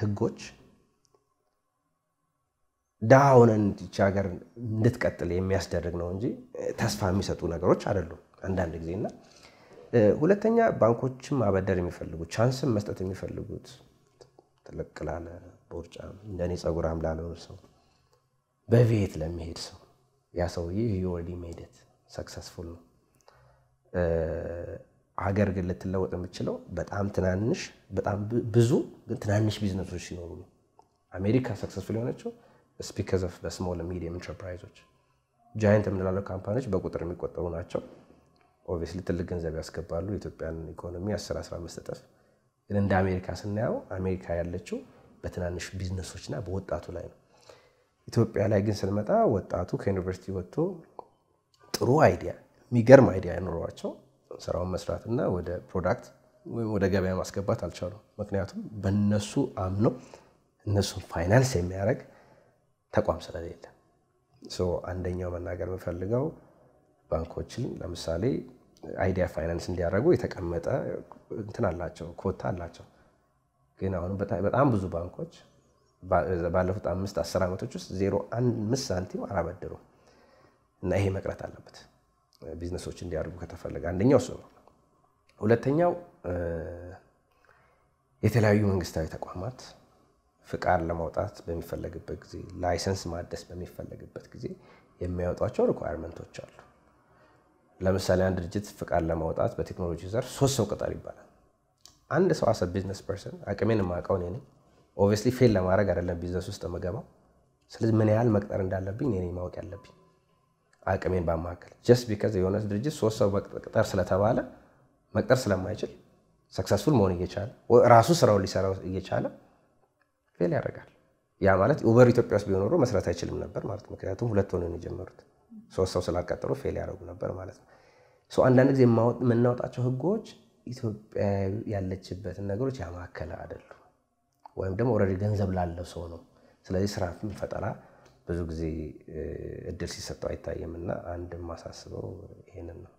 ህጎች ድሃ ሆነን ይቺ ሀገር እንድትቀጥል የሚያስደርግ ነው እንጂ ተስፋ የሚሰጡ ነገሮች አይደሉም አንዳንድ ጊዜ እና ሁለተኛ ባንኮችም ማበደር የሚፈልጉት ቻንስም መስጠት የሚፈልጉት ጥልቅ ላለ ቦርጫም እንደኔ ፀጉራም ላልሆነ ሰው በቤት ለሚሄድ ሰው ያ ሰውዬ ዩወርዲ ሜደት ሰክሰስፉል ነው። ሀገር ግን ልትለወጥ የምችለው በጣም ትናንሽ በጣም ብዙ ግን ትናንሽ ቢዝነሶች ሲኖሩ ነው። አሜሪካ ሰክሰስፉል የሆነችው ኦፍ በስሞል ሚዲየም ኢንተርፕራይዞች ጃይንት የምንላለው ካምፓኒዎች በቁጥር የሚቆጠሩ ናቸው። ኦብቪየስሊ ትልቅ ገንዘብ ያስገባሉ። የኢትዮጵያን ኢኮኖሚ 10 15 እጥፍ ግን እንደ አሜሪካ ስናየው አሜሪካ ያለችው በትናንሽ ቢዝነሶችና በወጣቱ ላይ ነው። ኢትዮጵያ ላይ ግን ስንመጣ ወጣቱ ከዩኒቨርሲቲ ወጥቶ ጥሩ አይዲያ የሚገርም አይዲያ ያኖረዋቸው ስራውን መስራትና ወደ ፕሮዳክት ወይም ወደ ገበያ ማስገባት አልቻሉም። ምክንያቱም በነሱ አምኖ እነሱን ፋይናንስ የሚያደርግ ተቋም ስለሌለ አንደኛው መናገር የምፈልገው ባንኮችን ለምሳሌ አይዲያ ፋይናንስ እንዲያደርጉ የተቀመጠ እንትን አላቸው፣ ኮታ አላቸው። ግን አሁን በጣም ብዙ ባንኮች ባለፉት አምስት አስር ዓመቶች ውስጥ ዜሮ አምስት ሳንቲም አላበድሩም እና ይሄ መቅረት አለበት ቢዝነሶች እንዲያደርጉ ከተፈለገ። አንደኛው እሱ ነው። ሁለተኛው የተለያዩ መንግስታዊ ተቋማት ፍቃድ ለማውጣት በሚፈለግበት ጊዜ ላይሰንስ ማደስ በሚፈለግበት ጊዜ የሚያወጧቸው ሪኳየርመንቶች አሉ። ለምሳሌ አንድ ድርጅት ፍቃድ ለማውጣት በቴክኖሎጂ ዘርፍ ሶስት ሰው ቅጠር ይባላል። አንድ ሰው አሰብ ቢዝነስ ፐርሰን አቅሜን የማውቀው እኔ ነኝ። ኦብቪየስሊ ፌል ለማድረግ አይደለም ቢዝነስ ውስጥ የምገባው። ስለዚህ ምን ያህል መቅጠር እንዳለብኝ እኔ ማወቅ ያለብኝ አቅሜን በማካከል ጀስት ቢከዝ የሆነ ድርጅት ሶስት ሰው ቅጠር ስለተባለ መቅጠር ስለማይችል ሰክሰስፉል መሆን እየቻለ ራሱ ስራውን ሊሰራ እየቻለ ፌል ያደርጋል። ያ ማለት ኡበር ኢትዮጵያ ውስጥ ቢሆን ኖሮ መስራት አይችልም ነበር ማለት ምክንያቱም ሁለት ሆነ የጀመሩት። ሶስት ሰው ስላልቀጠሩ ፌል ያደረጉ ነበር ማለት ነው። አንዳንድ ጊዜ የምናወጣቸው ህጎች ኢትዮጵያ ያለችበትን ነገሮች ያማከለ አይደሉ። ወይም ደግሞ ኦልሬዲ ገንዘብ ላለው ሰው ነው። ስለዚህ ስራ ፈጠራ ብዙ ጊዜ እድል ሲሰጠው አይታየም እና አንድ ማሳስበው ይሄንን ነው።